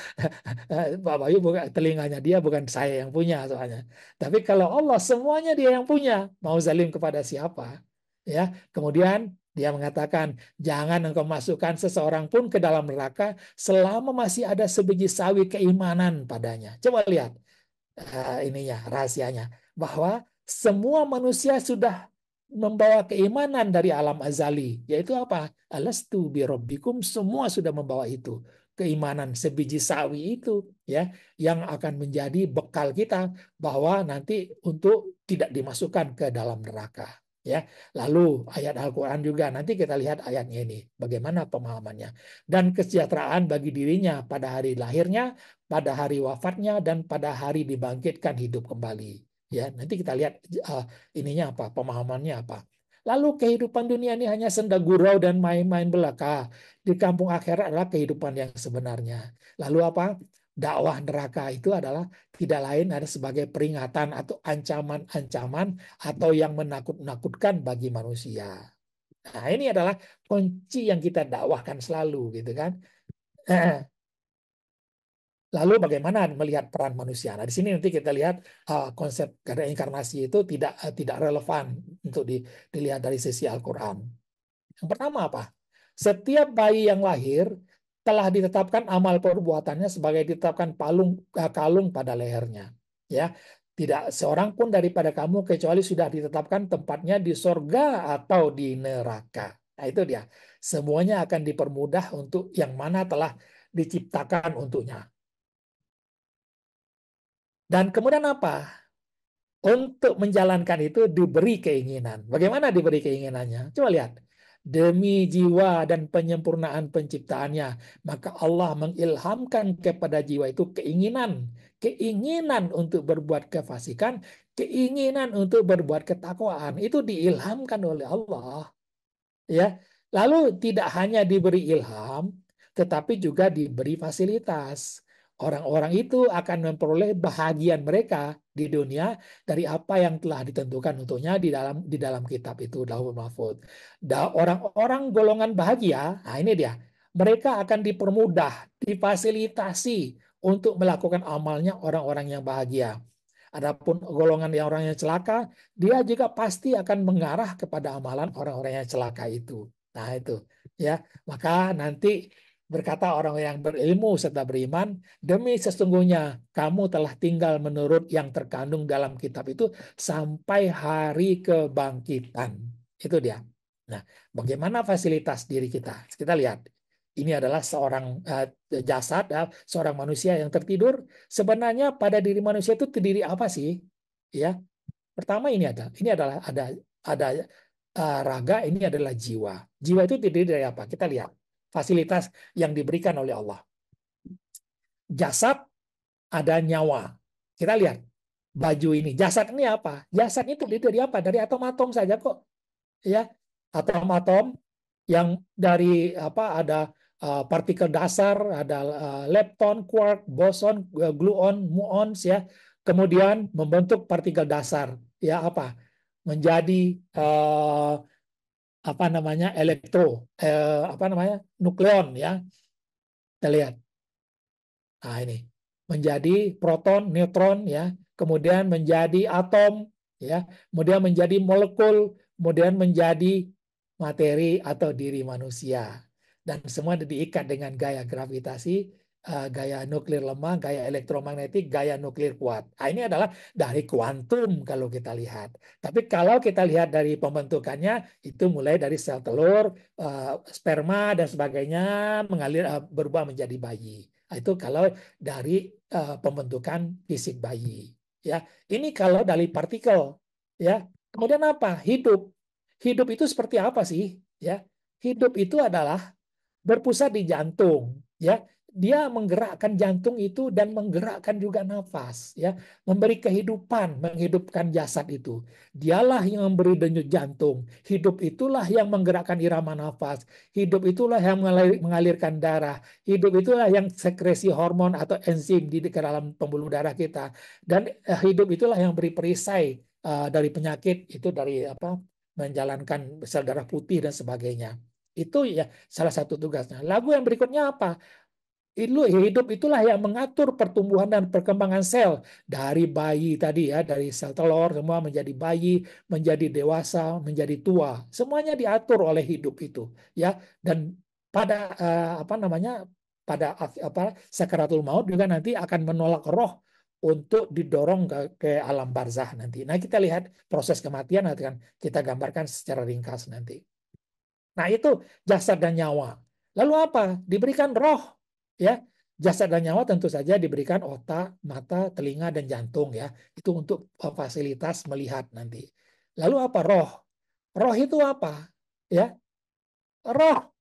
Eh, Pak Bayu bukan telinganya dia bukan saya yang punya soalnya. Tapi kalau Allah semuanya dia yang punya, mau zalim kepada siapa? Ya, kemudian dia mengatakan, jangan engkau masukkan seseorang pun ke dalam neraka selama masih ada sebiji sawi keimanan padanya. Coba lihat uh, ininya rahasianya bahwa semua manusia sudah membawa keimanan dari alam azali. Yaitu apa? Alastu rabbikum. Semua sudah membawa itu. Keimanan sebiji sawi itu ya yang akan menjadi bekal kita bahwa nanti untuk tidak dimasukkan ke dalam neraka ya. Lalu ayat Al-Qur'an juga nanti kita lihat ayatnya ini bagaimana pemahamannya dan kesejahteraan bagi dirinya pada hari lahirnya, pada hari wafatnya dan pada hari dibangkitkan hidup kembali. Ya, nanti kita lihat uh, ininya apa, pemahamannya apa. Lalu kehidupan dunia ini hanya senda gurau dan main-main belaka. Di kampung akhirat adalah kehidupan yang sebenarnya. Lalu apa? Dakwah neraka itu adalah tidak lain ada sebagai peringatan atau ancaman-ancaman atau yang menakut-nakutkan bagi manusia. Nah, ini adalah kunci yang kita dakwahkan selalu gitu kan. Eh, Lalu bagaimana melihat peran manusia? Nah, di sini nanti kita lihat uh, konsep reinkarnasi itu tidak uh, tidak relevan untuk di, dilihat dari sisi Al-Qur'an. Yang pertama apa? Setiap bayi yang lahir telah ditetapkan amal perbuatannya sebagai ditetapkan palung uh, kalung pada lehernya, ya. Tidak seorang pun daripada kamu kecuali sudah ditetapkan tempatnya di sorga atau di neraka. Nah, itu dia. Semuanya akan dipermudah untuk yang mana telah diciptakan untuknya. Dan kemudian apa? Untuk menjalankan itu diberi keinginan. Bagaimana diberi keinginannya? Coba lihat. Demi jiwa dan penyempurnaan penciptaannya, maka Allah mengilhamkan kepada jiwa itu keinginan. Keinginan untuk berbuat kefasikan, keinginan untuk berbuat ketakwaan. Itu diilhamkan oleh Allah. ya. Lalu tidak hanya diberi ilham, tetapi juga diberi fasilitas orang-orang itu akan memperoleh bahagian mereka di dunia dari apa yang telah ditentukan untuknya di dalam di dalam kitab itu Lauhul Mahfud. orang-orang golongan bahagia, nah ini dia, mereka akan dipermudah, difasilitasi untuk melakukan amalnya orang-orang yang bahagia. Adapun golongan yang orang yang celaka, dia juga pasti akan mengarah kepada amalan orang-orang yang celaka itu. Nah itu ya, maka nanti Berkata orang yang berilmu serta beriman, demi sesungguhnya kamu telah tinggal menurut yang terkandung dalam kitab itu sampai hari kebangkitan. Itu dia. Nah, bagaimana fasilitas diri kita? Kita lihat. Ini adalah seorang eh, jasad, eh, seorang manusia yang tertidur. Sebenarnya pada diri manusia itu terdiri apa sih? Ya, pertama ini ada. Ini adalah ada ada eh, raga, ini adalah jiwa. Jiwa itu terdiri dari apa? Kita lihat fasilitas yang diberikan oleh Allah. Jasad ada nyawa. Kita lihat baju ini. Jasad ini apa? Jasad itu dari apa? Dari atom-atom saja kok. Ya, atom-atom yang dari apa ada eh, partikel dasar, ada eh, lepton, quark, boson, eh, gluon, muons ya. Kemudian membentuk partikel dasar ya apa? Menjadi uh, apa namanya elektro eh, apa namanya nukleon ya kita lihat nah ini menjadi proton neutron ya kemudian menjadi atom ya kemudian menjadi molekul kemudian menjadi materi atau diri manusia dan semua diikat dengan gaya gravitasi Eh, gaya nuklir lemah, gaya elektromagnetik, gaya nuklir kuat. Nah, ini adalah dari kuantum kalau kita lihat. Tapi kalau kita lihat dari pembentukannya itu mulai dari sel telur, eh, sperma dan sebagainya mengalir eh, berubah menjadi bayi. Nah, itu kalau dari pembentukan fisik bayi. Ya, ini kalau dari partikel. Ya, kemudian apa? Hidup. Hidup itu seperti apa sih? Ya, hidup itu adalah berpusat di jantung. Ya, dia menggerakkan jantung itu dan menggerakkan juga nafas ya memberi kehidupan menghidupkan jasad itu dialah yang memberi denyut jantung hidup itulah yang menggerakkan irama nafas hidup itulah yang mengalirkan darah hidup itulah yang sekresi hormon atau enzim di dalam pembuluh darah kita dan eh, hidup itulah yang beri perisai uh, dari penyakit itu dari apa menjalankan sel darah putih dan sebagainya itu ya salah satu tugasnya. Lagu yang berikutnya apa? itu hidup itulah yang mengatur pertumbuhan dan perkembangan sel dari bayi tadi ya dari sel telur semua menjadi bayi menjadi dewasa menjadi tua semuanya diatur oleh hidup itu ya dan pada eh, apa namanya pada apa sakaratul maut juga nanti akan menolak roh untuk didorong ke, ke alam barzah nanti. Nah kita lihat proses kematian nanti kan kita gambarkan secara ringkas nanti. Nah itu jasad dan nyawa. Lalu apa? Diberikan roh ya jasad dan nyawa tentu saja diberikan otak, mata, telinga, dan jantung ya. Itu untuk eh, fasilitas melihat nanti. Lalu apa roh? Roh itu apa? Ya, roh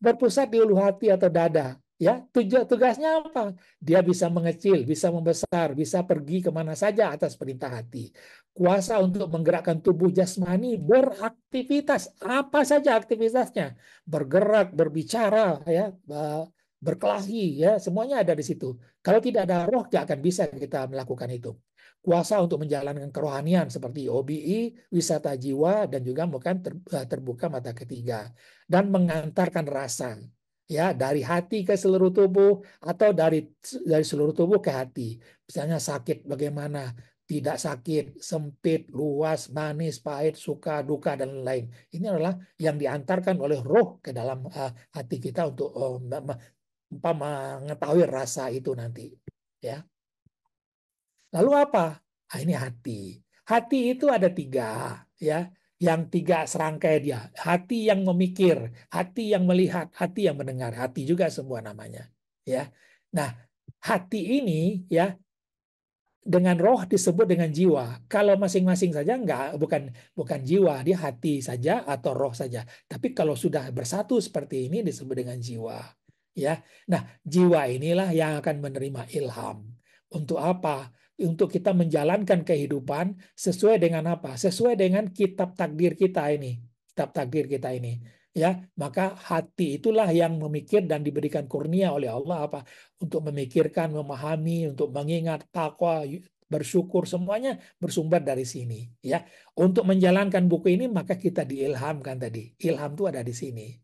berpusat di ulu hati atau dada. Ya, tujuh, tugasnya apa? Dia bisa mengecil, bisa membesar, bisa pergi kemana saja atas perintah hati. Kuasa untuk menggerakkan tubuh jasmani beraktivitas apa saja aktivitasnya, bergerak, berbicara, ya, eh, berkelahi ya semuanya ada di situ kalau tidak ada roh tidak akan bisa kita melakukan itu kuasa untuk menjalankan kerohanian seperti OBI wisata jiwa dan juga bukan eh, terbuka mata ketiga dan mengantarkan rasa ya dari hati ke seluruh tubuh atau dari dari seluruh tubuh ke hati misalnya sakit bagaimana tidak sakit, sempit, luas, manis, pahit, suka, duka, dan lain-lain. Ini adalah yang diantarkan oleh roh ke dalam eh, hati kita untuk eh, mengetahui rasa itu nanti ya lalu apa ah, ini hati hati itu ada tiga ya yang tiga serangkai dia hati yang memikir hati yang melihat hati yang mendengar hati juga semua namanya ya nah hati ini ya dengan roh disebut dengan jiwa. Kalau masing-masing saja enggak, bukan bukan jiwa, dia hati saja atau roh saja. Tapi kalau sudah bersatu seperti ini disebut dengan jiwa ya. Nah, jiwa inilah yang akan menerima ilham. Untuk apa? Untuk kita menjalankan kehidupan sesuai dengan apa? Sesuai dengan kitab takdir kita ini. Kitab takdir kita ini. Ya, maka hati itulah yang memikir dan diberikan kurnia oleh Allah apa? Untuk memikirkan, memahami, untuk mengingat takwa, bersyukur semuanya bersumber dari sini ya untuk menjalankan buku ini maka kita diilhamkan tadi ilham itu ada di sini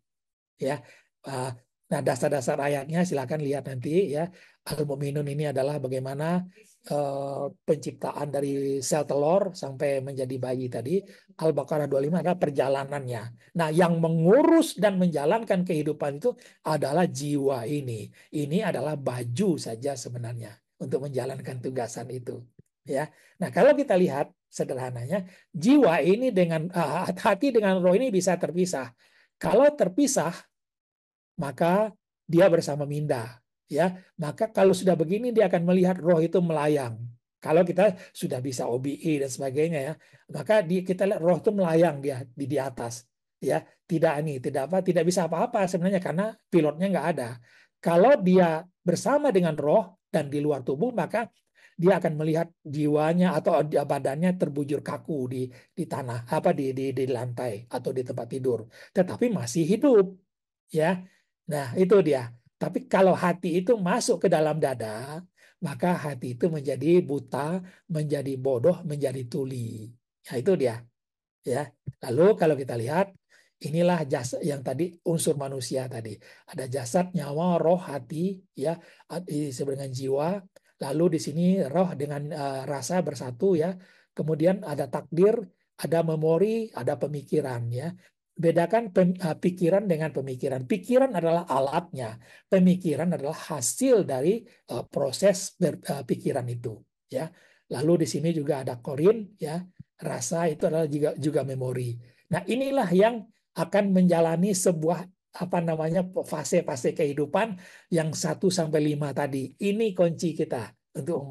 ya ah, Nah, dasar-dasar ayatnya silakan lihat nanti ya. Al-Mu'minun ini adalah bagaimana uh, penciptaan dari sel telur sampai menjadi bayi tadi. Al-Baqarah 25 adalah perjalanannya. Nah, yang mengurus dan menjalankan kehidupan itu adalah jiwa ini. Ini adalah baju saja sebenarnya untuk menjalankan tugasan itu, ya. Nah, kalau kita lihat sederhananya, jiwa ini dengan uh, hati dengan roh ini bisa terpisah. Kalau terpisah, maka dia bersama Minda. Ya, maka kalau sudah begini dia akan melihat roh itu melayang. Kalau kita sudah bisa OBE dan sebagainya ya, maka di, kita lihat roh itu melayang dia di, di atas. Ya, tidak ini, tidak apa, tidak bisa apa-apa sebenarnya karena pilotnya nggak ada. Kalau dia bersama dengan roh dan di luar tubuh maka dia akan melihat jiwanya atau badannya terbujur kaku di di tanah apa di di di lantai atau di tempat tidur tetapi masih hidup ya Nah, itu dia. Tapi kalau hati itu masuk ke dalam dada, maka hati itu menjadi buta, menjadi bodoh, menjadi tuli. Nah, itu dia. Ya. Lalu kalau kita lihat inilah jasa yang tadi unsur manusia tadi. Ada jasad, nyawa, roh, hati, ya, disebut dengan jiwa. Lalu di sini roh dengan uh, rasa bersatu ya. Kemudian ada takdir, ada memori, ada pemikiran ya bedakan pem, uh, pikiran dengan pemikiran. Pikiran adalah alatnya, pemikiran adalah hasil dari uh, proses ber, uh, pikiran itu, ya. Lalu di sini juga ada korin, ya. Rasa itu adalah juga juga memori. Nah, inilah yang akan menjalani sebuah apa namanya fase-fase kehidupan yang 1 sampai lima tadi. Ini kunci kita untuk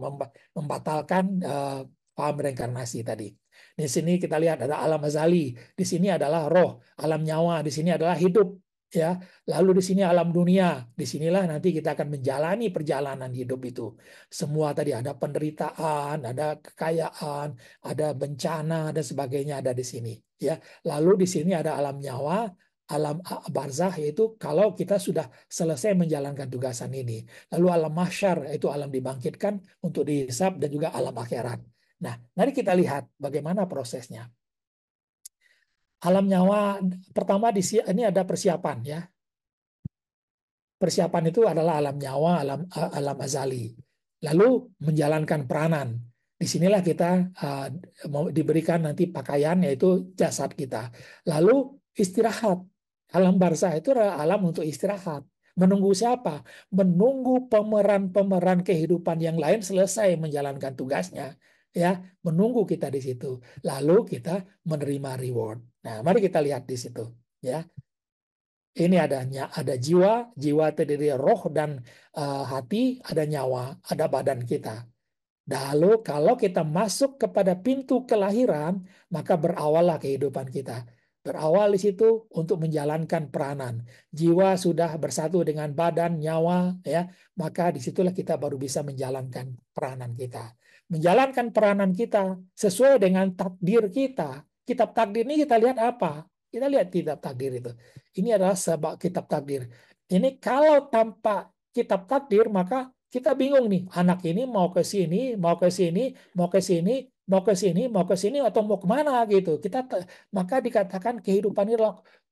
membatalkan uh, paham reinkarnasi tadi. Di sini kita lihat ada alam azali, di sini adalah roh, alam nyawa, di sini adalah hidup, ya. Lalu di sini alam dunia, di sinilah nanti kita akan menjalani perjalanan hidup itu. Semua tadi ada penderitaan, ada kekayaan, ada bencana dan sebagainya ada di sini, ya. Lalu di sini ada alam nyawa, alam barzah yaitu kalau kita sudah selesai menjalankan tugasan ini. Lalu alam mahsyar yaitu alam dibangkitkan untuk dihisap dan juga alam akhirat. Nah, mari kita lihat bagaimana prosesnya. Alam nyawa pertama di ini ada persiapan ya. Persiapan itu adalah alam nyawa, alam alam azali. Lalu menjalankan peranan. Disinilah kita uh, diberikan nanti pakaian yaitu jasad kita. Lalu istirahat. Alam barza itu adalah alam untuk istirahat. Menunggu siapa? Menunggu pemeran-pemeran kehidupan yang lain selesai menjalankan tugasnya ya menunggu kita di situ lalu kita menerima reward nah mari kita lihat di situ ya ini adanya ada jiwa jiwa terdiri roh dan uh, hati ada nyawa ada badan kita lalu kalau kita masuk kepada pintu kelahiran maka berawallah kehidupan kita berawal di situ untuk menjalankan peranan. Jiwa sudah bersatu dengan badan, nyawa, ya, maka disitulah kita baru bisa menjalankan peranan kita menjalankan peranan kita sesuai dengan takdir kita. Kitab takdir ini kita lihat apa? Kita lihat kitab takdir itu. Ini adalah sebab kitab takdir. Ini kalau tanpa kitab takdir maka kita bingung nih, anak ini mau ke sini, mau ke sini, mau ke sini, mau ke sini, mau ke sini atau mau kemana gitu. Kita maka dikatakan kehidupan ini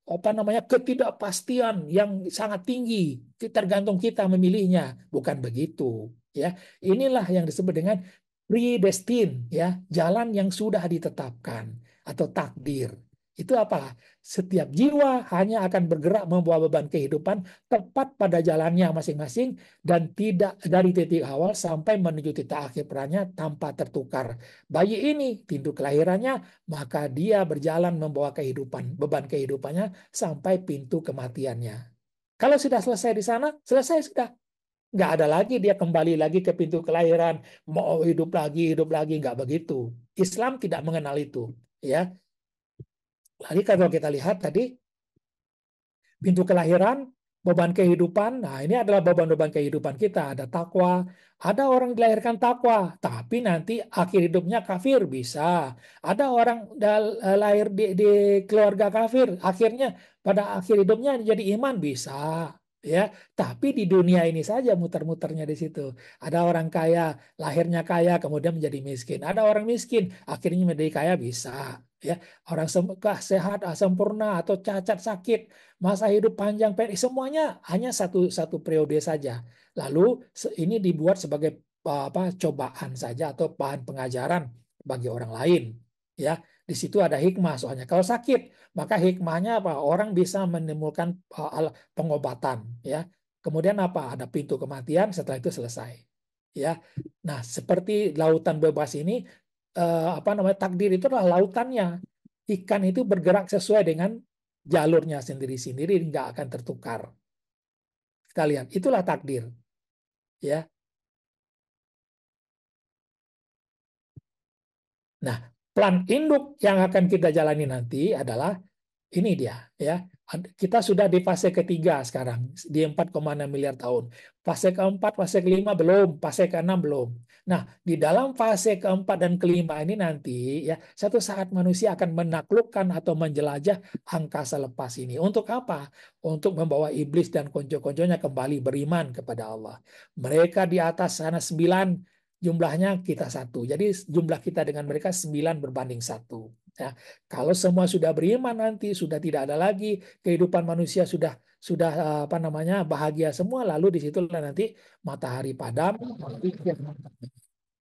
apa namanya ketidakpastian yang sangat tinggi tergantung kita memilihnya bukan begitu ya inilah yang disebut dengan predestined ya, jalan yang sudah ditetapkan atau takdir. Itu apa? Setiap jiwa hanya akan bergerak membawa beban kehidupan tepat pada jalannya masing-masing dan tidak dari titik awal sampai menuju titik akhir perannya tanpa tertukar. Bayi ini pintu kelahirannya, maka dia berjalan membawa kehidupan, beban kehidupannya sampai pintu kematiannya. Kalau sudah selesai di sana, selesai sudah nggak ada lagi dia kembali lagi ke pintu kelahiran mau hidup lagi hidup lagi nggak begitu Islam tidak mengenal itu ya lalu kalau kita lihat tadi pintu kelahiran beban kehidupan nah ini adalah beban-beban kehidupan kita ada takwa ada orang dilahirkan takwa tapi nanti akhir hidupnya kafir bisa ada orang eh, lahir di, di keluarga kafir akhirnya pada akhir hidupnya jadi iman bisa ya tapi di dunia ini saja muter-muternya di situ ada orang kaya lahirnya kaya kemudian menjadi miskin ada orang miskin akhirnya menjadi kaya bisa ya orang sehat sempurna atau cacat sakit masa hidup panjang pendek semuanya hanya satu satu periode saja lalu ini dibuat sebagai apa cobaan saja atau bahan pengajaran bagi orang lain ya di situ ada hikmah soalnya. Kalau sakit, maka hikmahnya apa? Orang bisa menemukan eh, pengobatan, ya. Kemudian apa? Ada pintu kematian setelah itu selesai. Ya. Nah, seperti lautan bebas ini eh, apa namanya? Takdir itu adalah lautannya. Ikan itu bergerak sesuai dengan jalurnya sendiri-sendiri nggak akan tertukar. Kita lihat, itulah takdir. Ya. Nah, plan induk yang akan kita jalani nanti adalah ini dia ya. Kita sudah di fase ketiga sekarang di 4,6 miliar tahun. Fase keempat, fase kelima belum, fase keenam belum. Nah, di dalam fase keempat dan kelima ini nanti ya, satu saat manusia akan menaklukkan atau menjelajah angkasa lepas ini. Untuk apa? Untuk membawa iblis dan konco-konconya kembali beriman kepada Allah. Mereka di atas sana sembilan jumlahnya kita satu. Jadi jumlah kita dengan mereka 9 berbanding satu. Ya, kalau semua sudah beriman nanti sudah tidak ada lagi kehidupan manusia sudah sudah eh, apa namanya bahagia semua lalu di situ nanti matahari padam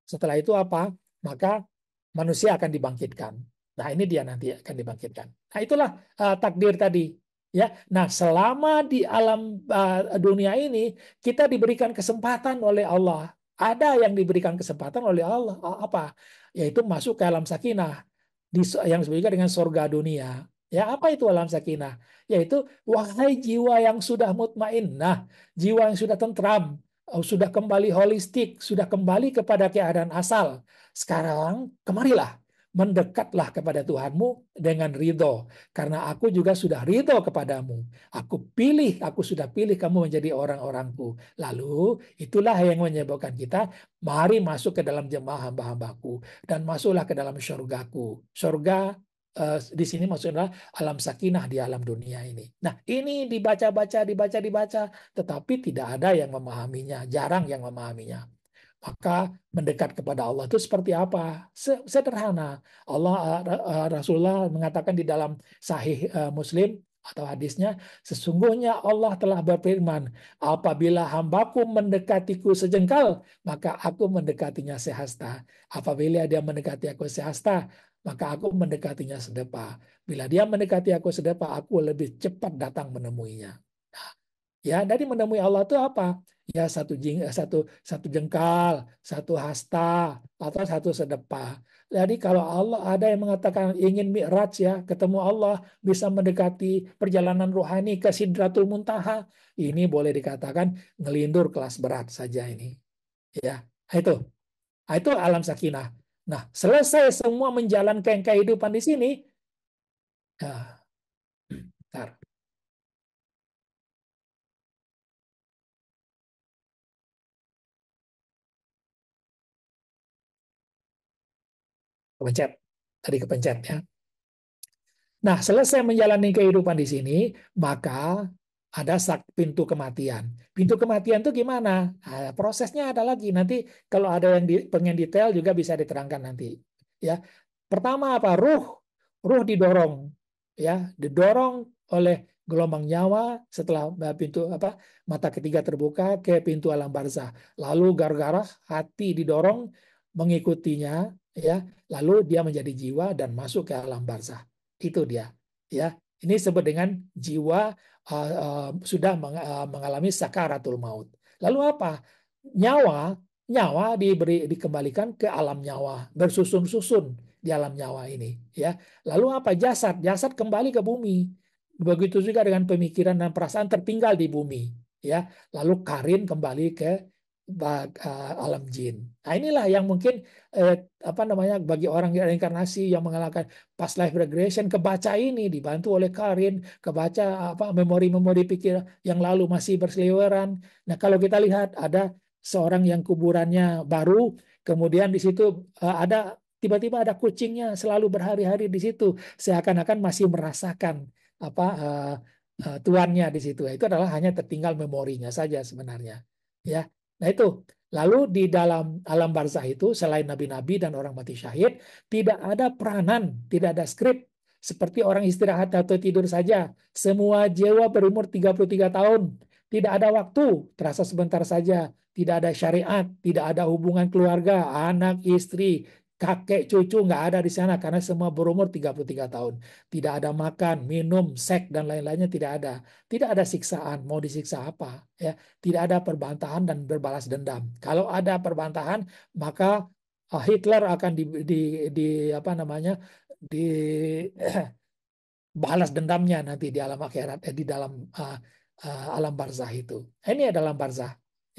setelah itu apa maka manusia akan dibangkitkan nah ini dia nanti akan dibangkitkan nah itulah uh, takdir tadi ya nah selama di alam uh, dunia ini kita diberikan kesempatan oleh Allah ada yang diberikan kesempatan oleh Allah apa? Yaitu masuk ke alam sakinah di, yang disebutkan dengan surga dunia. Ya apa itu alam sakinah? Yaitu wahai jiwa yang sudah mutmainnah, jiwa yang sudah tentram, oh, sudah kembali holistik, sudah kembali kepada keadaan asal. Sekarang kemarilah mendekatlah kepada Tuhanmu dengan ridho. Karena aku juga sudah ridho kepadamu. Aku pilih, aku sudah pilih kamu menjadi orang-orangku. Lalu itulah yang menyebabkan kita, mari masuk ke dalam jemaah hamba-hambaku. Dan masuklah ke dalam surgaku. Surga eh, di sini maksudnya alam sakinah di alam dunia ini. Nah ini dibaca-baca, dibaca-dibaca, tetapi tidak ada yang memahaminya, jarang yang memahaminya maka mendekat kepada Allah itu seperti apa? Sederhana. Allah eh, eh, Rasulullah mengatakan di dalam Sahih eh, Muslim atau hadisnya, sesungguhnya Allah telah berfirman, apabila hambaku mendekatiku sejengkal, maka aku mendekatinya sehasta. Apabila dia mendekati aku sehasta, maka aku mendekatinya sedepa. Bila dia mendekati aku sedepa, aku lebih cepat datang menemuinya. Ya, dari menemui Allah itu apa? Ya satu jing, eh, satu satu jengkal, satu hasta atau satu sedepa. Jadi kalau Allah ada yang mengatakan ingin mi'raj ya, ketemu Allah, bisa mendekati perjalanan rohani ke Sidratul Muntaha, ini boleh dikatakan ngelindur kelas berat saja ini. Ya, itu. Nah, itu alam sakinah. Nah, selesai semua menjalankan kehidupan di sini, Ya. kepencet. Tadi kepencet ya. Nah, selesai menjalani kehidupan di sini, maka ada sak pintu kematian. Pintu kematian itu gimana? Nah, prosesnya ada lagi. Nanti kalau ada yang di, pengen detail juga bisa diterangkan nanti. Ya, pertama apa? Ruh, ruh didorong, ya, didorong oleh gelombang nyawa setelah eh, pintu apa mata ketiga terbuka ke pintu alam barzah. Lalu gara-gara hati didorong mengikutinya ya lalu dia menjadi jiwa dan masuk ke alam barzah itu dia ya ini disebut dengan jiwa uh, uh, sudah meng, uh, mengalami sakaratul maut lalu apa nyawa nyawa diberi dikembalikan ke alam nyawa bersusun-susun di alam nyawa ini ya lalu apa jasad jasad kembali ke bumi begitu juga dengan pemikiran dan perasaan tertinggal di bumi ya lalu karin kembali ke Eh, alam jin. Nah inilah yang mungkin eh, apa namanya bagi orang yang reinkarnasi yang mengalami past life regression kebaca ini dibantu oleh Karin kebaca apa memori-memori pikir yang lalu masih berseliweran. Nah kalau kita lihat ada seorang yang kuburannya baru kemudian di situ eh, ada tiba-tiba ada kucingnya selalu berhari-hari di situ seakan-akan masih merasakan apa eh, eh tuannya di situ. Itu adalah hanya tertinggal memorinya saja sebenarnya. Ya, Nah itu. Lalu di dalam alam barzah itu selain nabi-nabi dan orang mati syahid, tidak ada peranan, tidak ada skrip. Seperti orang istirahat atau tidur saja. Semua jiwa berumur 33 tahun. Tidak ada waktu, terasa sebentar saja. Tidak ada syariat, tidak ada hubungan keluarga, anak, istri, kakek cucu nggak ada di sana karena semua berumur 33 tahun. Tidak ada makan, minum, seks dan lain-lainnya tidak ada. Tidak ada siksaan, mau disiksa apa ya? Tidak ada perbantahan dan berbalas dendam. Kalau ada perbantahan, maka eh, Hitler akan di, di, di apa namanya? di balas dendamnya nanti di alam akhirat eh, di dalam uh, uh, alam barzah itu. Ini adalah barzah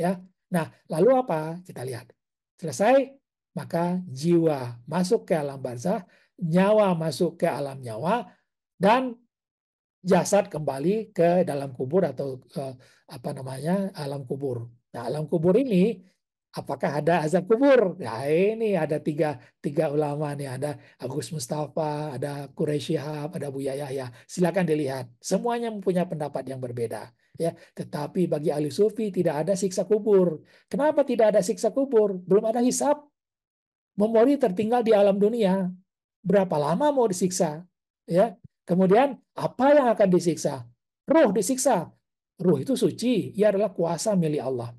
ya. Nah, lalu apa? Kita lihat. Selesai maka jiwa masuk ke alam barzah, nyawa masuk ke alam nyawa, dan jasad kembali ke dalam kubur atau eh, apa namanya alam kubur. Nah, alam kubur ini apakah ada azab kubur? Nah, ini ada tiga, tiga ulama nih, ada Agus Mustafa, ada Quraisy Shihab, ada Buya Yahya. Ya, silakan dilihat. Semuanya mempunyai pendapat yang berbeda, ya. Tetapi bagi ahli sufi tidak ada siksa kubur. Kenapa tidak ada siksa kubur? Belum ada hisap memori tertinggal di alam dunia. Berapa lama mau disiksa? Ya. Kemudian apa yang akan disiksa? Ruh disiksa. Ruh itu suci, ia adalah kuasa milik Allah.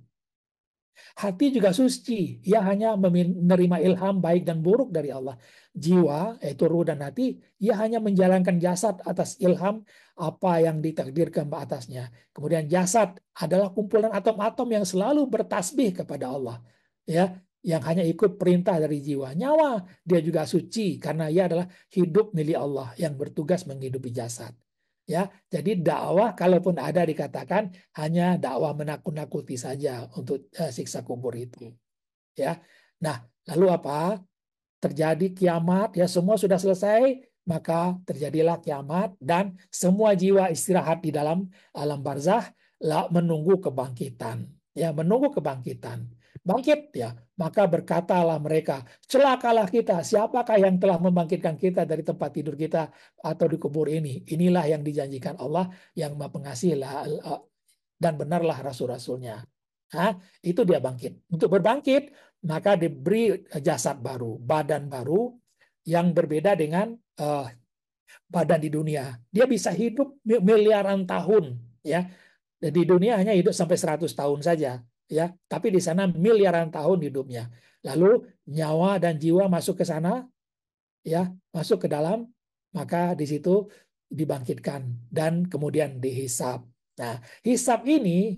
Hati juga suci, ia hanya menerima ilham baik dan buruk dari Allah. Jiwa, yaitu ruh dan hati, ia hanya menjalankan jasad atas ilham apa yang ditakdirkan atasnya. Kemudian jasad adalah kumpulan atom-atom yang selalu bertasbih kepada Allah. Ya, yang hanya ikut perintah dari jiwa. Nyawa dia juga suci karena ia adalah hidup milik Allah yang bertugas menghidupi jasad. Ya, jadi dakwah kalaupun ada dikatakan hanya dakwah menakut-nakuti saja untuk uh, siksa kubur itu. Ya. Nah, lalu apa? Terjadi kiamat ya semua sudah selesai, maka terjadilah kiamat dan semua jiwa istirahat di dalam alam barzah menunggu kebangkitan. Ya, menunggu kebangkitan. Bangkit ya, maka berkatalah mereka, celakalah kita, siapakah yang telah membangkitkan kita dari tempat tidur kita atau di kubur ini. Inilah yang dijanjikan Allah yang maha eh, dan benarlah rasul-rasulnya. Hah? Itu dia bangkit. Untuk berbangkit, maka diberi jasad baru, badan baru yang berbeda dengan uh, badan di dunia. Dia bisa hidup miliaran tahun. ya. Di dunia hanya hidup sampai 100 tahun saja ya tapi di sana miliaran tahun hidupnya lalu nyawa dan jiwa masuk ke sana ya masuk ke dalam maka di situ dibangkitkan dan kemudian dihisap nah hisap ini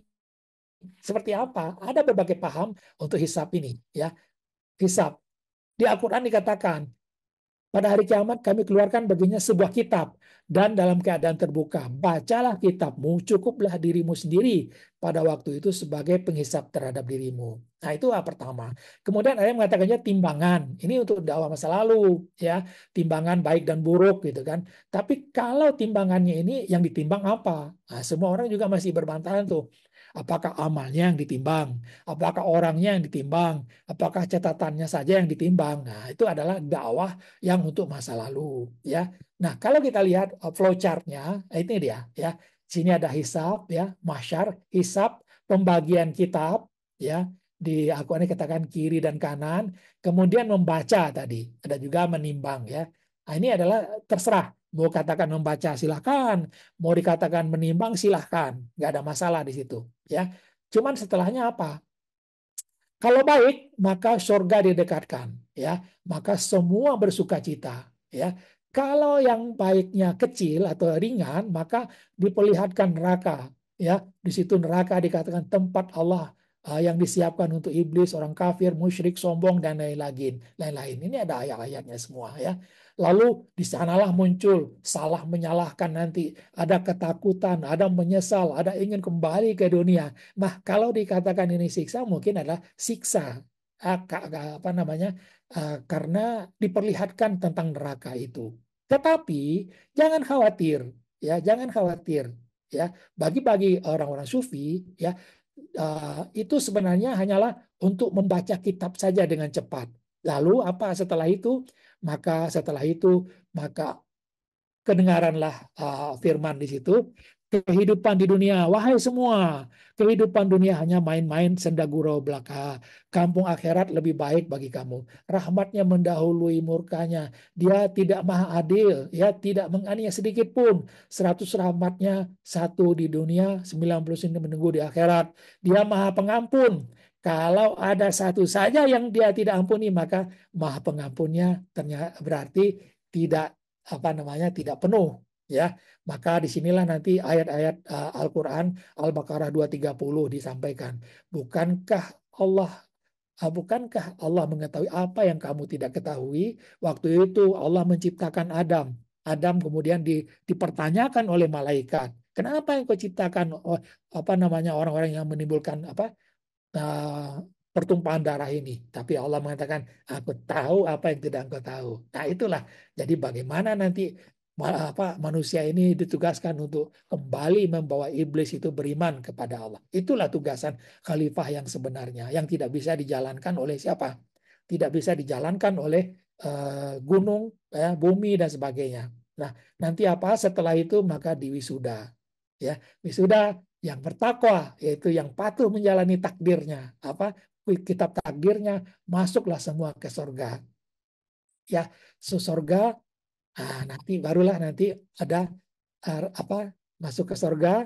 seperti apa ada berbagai paham untuk hisap ini ya hisap di Al-Quran dikatakan pada hari kiamat kami keluarkan baginya sebuah kitab dan dalam keadaan terbuka. Bacalah kitabmu, cukuplah dirimu sendiri pada waktu itu sebagai penghisap terhadap dirimu. Nah itu pertama. Kemudian ada yang mengatakannya timbangan. Ini untuk dakwah masa lalu, ya timbangan baik dan buruk gitu kan. Tapi kalau timbangannya ini yang ditimbang apa? Nah, semua orang juga masih berbantahan tuh. Apakah amalnya yang ditimbang? Apakah orangnya yang ditimbang? Apakah catatannya saja yang ditimbang? Nah, itu adalah dakwah yang untuk masa lalu, ya. Nah, kalau kita lihat uh, flowchartnya, nah, ini dia, ya. Sini ada hisab, ya, masyar, hisab, pembagian kitab, ya, di aku ini katakan kiri dan kanan, kemudian membaca tadi, ada juga menimbang, ya. Nah, ini adalah terserah mau katakan membaca silahkan, mau dikatakan menimbang silahkan, nggak ada masalah di situ. Ya, cuman setelahnya apa? Kalau baik maka surga didekatkan, ya maka semua bersuka cita, ya. Kalau yang baiknya kecil atau ringan maka diperlihatkan neraka, ya di situ neraka dikatakan tempat Allah eh, yang disiapkan untuk iblis, orang kafir, musyrik, sombong dan lain-lain. Lain-lain. Ini ada ayat-ayatnya semua ya. Lalu di sanalah muncul salah menyalahkan nanti. Ada ketakutan, ada menyesal, ada ingin kembali ke dunia. Nah, kalau dikatakan ini siksa, mungkin adalah siksa. Ah, apa namanya? Ah, karena diperlihatkan tentang neraka itu. Tetapi jangan khawatir, ya, jangan khawatir, ya. Bagi bagi orang-orang sufi, ya, ah, itu sebenarnya hanyalah untuk membaca kitab saja dengan cepat. Lalu apa setelah itu? Maka setelah itu, maka kedengaranlah uh, firman di situ kehidupan di dunia. Wahai semua, kehidupan dunia hanya main-main sendaguro belaka. Kampung akhirat lebih baik bagi kamu. Rahmatnya mendahului murkanya. Dia tidak maha adil, ya tidak menganiaya sedikit pun. Seratus rahmatnya satu di dunia, sembilan puluh sini menunggu di akhirat. Dia maha pengampun. Kalau ada satu saja yang dia tidak ampuni, maka maha pengampunnya ternyata berarti tidak apa namanya tidak penuh ya maka disinilah nanti ayat-ayat uh, Al-Quran Al-Baqarah 230 disampaikan bukankah Allah eh, Bukankah Allah mengetahui apa yang kamu tidak ketahui? Waktu itu Allah menciptakan Adam. Adam kemudian di, dipertanyakan oleh malaikat. Kenapa engkau ciptakan oh, apa namanya orang-orang yang menimbulkan apa uh, pertumpahan darah ini. Tapi Allah mengatakan, aku tahu apa yang tidak engkau tahu. Nah itulah. Jadi bagaimana nanti apa manusia ini ditugaskan untuk kembali membawa iblis itu beriman kepada Allah. Itulah tugasan khalifah yang sebenarnya yang tidak bisa dijalankan oleh siapa? Tidak bisa dijalankan oleh uh, gunung, ya, bumi dan sebagainya. Nah, nanti apa setelah itu maka diwisuda. Ya, wisuda yang bertakwa yaitu yang patuh menjalani takdirnya, apa? kitab takdirnya masuklah semua ke surga. Ya, surga Nah, nanti barulah nanti ada er, apa masuk ke surga.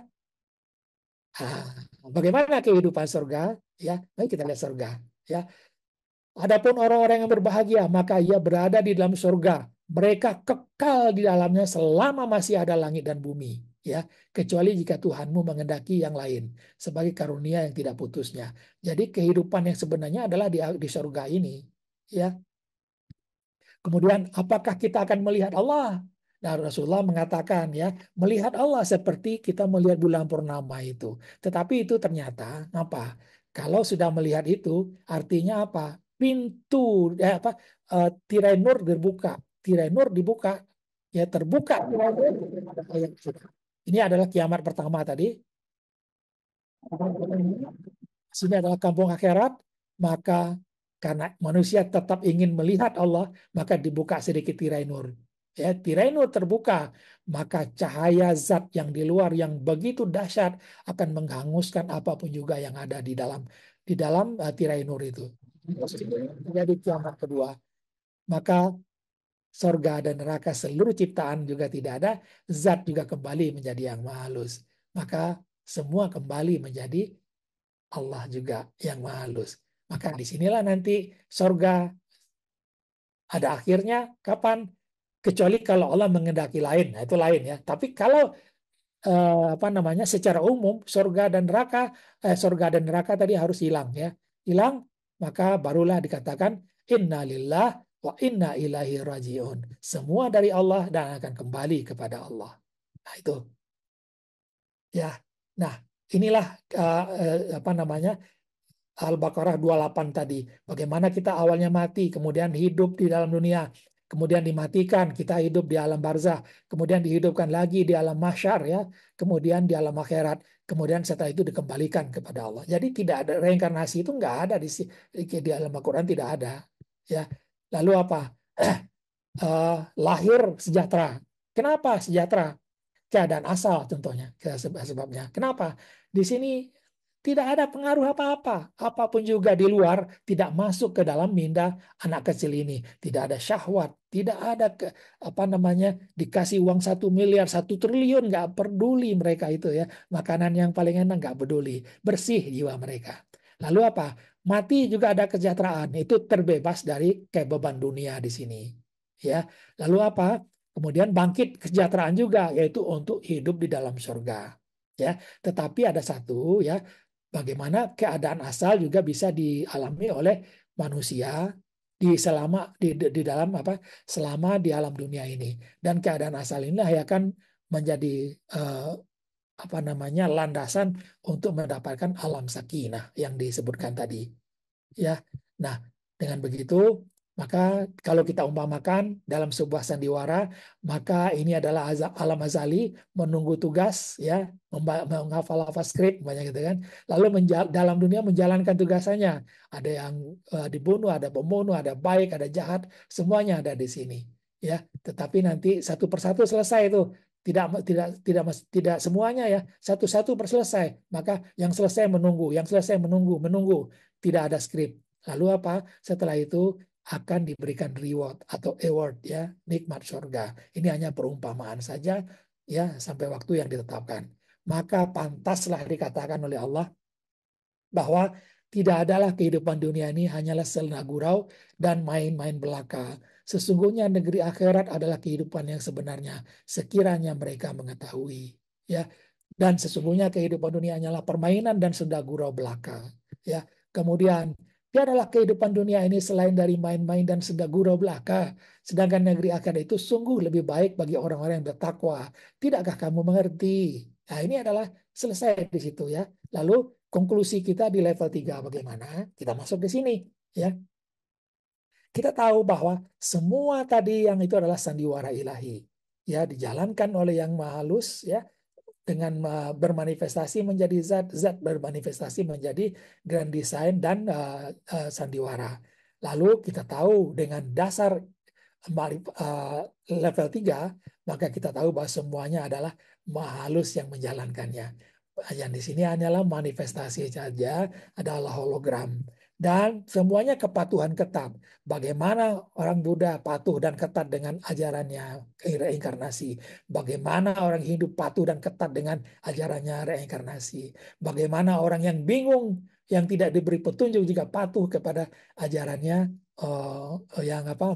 Nah, bagaimana kehidupan surga? Ya, mari kita lihat surga. Ya, Adapun orang-orang yang berbahagia, maka ia berada di dalam surga. Mereka kekal di dalamnya selama masih ada langit dan bumi. Ya, kecuali jika Tuhanmu mengendaki yang lain sebagai karunia yang tidak putusnya. Jadi kehidupan yang sebenarnya adalah di, di surga ini. Ya, Kemudian apakah kita akan melihat Allah? Nah, Rasulullah mengatakan ya, melihat Allah seperti kita melihat bulan purnama itu. Tetapi itu ternyata apa? Kalau sudah melihat itu, artinya apa? Pintu ya apa? Uh, tirai nur dibuka, tirai nur dibuka, ya terbuka. Ini adalah kiamat pertama tadi. Sini adalah kampung akhirat, maka karena manusia tetap ingin melihat Allah, maka dibuka sedikit tirai nur. Ya, tirai nur terbuka, maka cahaya zat yang di luar yang begitu dahsyat akan menghanguskan apapun juga yang ada di dalam di dalam uh, tirai nur itu. Jadi kiamat kedua, maka sorga dan neraka seluruh ciptaan juga tidak ada, zat juga kembali menjadi yang mahalus Maka semua kembali menjadi Allah juga yang mahalus. halus. Maka disinilah nanti sorga ada akhirnya kapan? Kecuali kalau Allah mengendaki lain, nah itu lain ya. Tapi kalau eh, apa namanya secara umum sorga dan neraka, eh, sorga dan neraka tadi harus hilang ya, hilang maka barulah dikatakan innalillah wa inna ilahi rajiun. Semua dari Allah dan akan kembali kepada Allah. Nah itu. Ya. Nah, inilah uh, apa namanya? Al-Baqarah 28 tadi. Bagaimana kita awalnya mati, kemudian hidup di dalam dunia, kemudian dimatikan, kita hidup di alam barzah, kemudian dihidupkan lagi di alam mahsyar ya, kemudian di alam akhirat, kemudian setelah itu dikembalikan kepada Allah. Jadi tidak ada reinkarnasi itu nggak ada di di alam Al-Qur'an tidak ada ya. Lalu apa? uh, lahir sejahtera. Kenapa sejahtera? Keadaan asal contohnya sebabnya. Kenapa? Di sini tidak ada pengaruh apa-apa. Apapun juga di luar tidak masuk ke dalam minda anak kecil ini. Tidak ada syahwat, tidak ada ke, apa namanya dikasih uang satu miliar, satu triliun, nggak peduli mereka itu ya. Makanan yang paling enak nggak peduli, bersih jiwa mereka. Lalu apa? Mati juga ada kesejahteraan. Itu terbebas dari kebeban dunia di sini. Ya. Lalu apa? Kemudian bangkit kesejahteraan juga yaitu untuk hidup di dalam surga ya tetapi ada satu ya bagaimana keadaan asal juga bisa dialami oleh manusia di selama di, di dalam apa selama di alam dunia ini dan keadaan asal inilah yang akan menjadi eh, apa namanya landasan untuk mendapatkan alam sakinah yang disebutkan tadi ya nah dengan begitu maka kalau kita umpamakan dalam sebuah sandiwara, maka ini adalah alam azali menunggu tugas ya, menghafal hafal script banyak gitu kan. Lalu dalam dunia menjalankan tugasannya. Ada yang uh, dibunuh, ada pembunuh, ada baik, ada jahat, semuanya ada di sini ya. Tetapi nanti satu persatu selesai itu tidak tidak tidak tidak semuanya ya satu-satu perselesai maka yang selesai menunggu yang selesai menunggu menunggu tidak ada skrip lalu apa setelah itu akan diberikan reward atau award ya nikmat surga. Ini hanya perumpamaan saja ya sampai waktu yang ditetapkan. Maka pantaslah dikatakan oleh Allah bahwa tidak adalah kehidupan dunia ini hanyalah selena gurau dan main-main belaka. Sesungguhnya negeri akhirat adalah kehidupan yang sebenarnya sekiranya mereka mengetahui ya dan sesungguhnya kehidupan dunia hanyalah permainan dan sedagurau belaka ya. Kemudian adalah kehidupan dunia ini selain dari main-main dan senda gurau belaka. Sedangkan negeri akhirat itu sungguh lebih baik bagi orang-orang yang bertakwa. Tidakkah kamu mengerti? Nah ini adalah selesai di situ ya. Lalu konklusi kita di level 3 bagaimana? Kita masuk di sini ya. Kita tahu bahwa semua tadi yang itu adalah sandiwara ilahi ya dijalankan oleh yang mahalus ya dengan eh, bermanifestasi menjadi zat, zat bermanifestasi menjadi grand design dan uh, uh, sandiwara. Lalu kita tahu dengan dasar uh, level 3, maka kita tahu bahwa semuanya adalah mahalus yang menjalankannya. Yang di sini hanyalah manifestasi saja, adalah hologram dan semuanya kepatuhan ketat. Bagaimana orang Buddha patuh dan ketat dengan ajarannya reinkarnasi? Bagaimana orang Hindu patuh dan ketat dengan ajarannya reinkarnasi? Bagaimana orang yang bingung yang tidak diberi petunjuk juga patuh kepada ajarannya uh, yang apa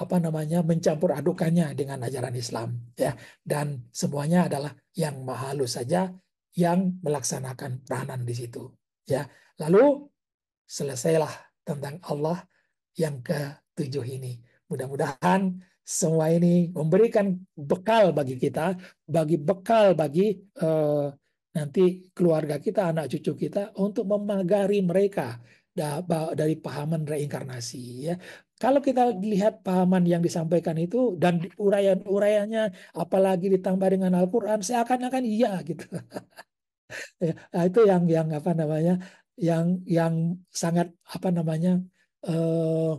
apa namanya mencampur adukannya dengan ajaran Islam ya dan semuanya adalah yang mahalus saja yang melaksanakan peranan di situ ya lalu selesailah tentang Allah yang ketujuh ini. Mudah-mudahan semua ini memberikan bekal bagi kita, bagi bekal bagi uh, nanti keluarga kita, anak cucu kita untuk memagari mereka dari pahaman reinkarnasi ya. Kalau kita lihat pahaman yang disampaikan itu dan uraian-uraiannya apalagi ditambah dengan Al-Qur'an seakan-akan iya gitu. ya, itu yang yang apa namanya yang yang sangat apa namanya uh,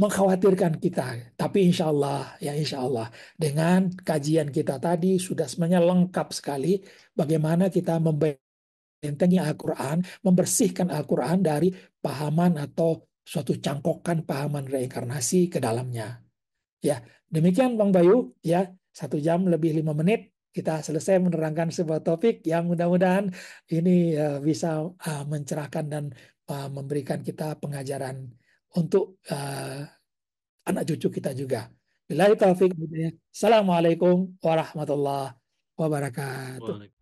mengkhawatirkan kita. Tapi insya Allah, ya insya Allah, dengan kajian kita tadi sudah semuanya lengkap sekali bagaimana kita membentengi Al-Quran, membersihkan Al-Quran dari pahaman atau suatu cangkokan pahaman reinkarnasi ke dalamnya. Ya, demikian Bang Bayu, ya satu jam lebih lima menit kita selesai menerangkan sebuah topik yang mudah-mudahan ini eh, bisa eh, mencerahkan dan eh, memberikan kita pengajaran untuk anak cucu kita juga. Bila taufik. Assalamualaikum warahmatullahi wabarakatuh.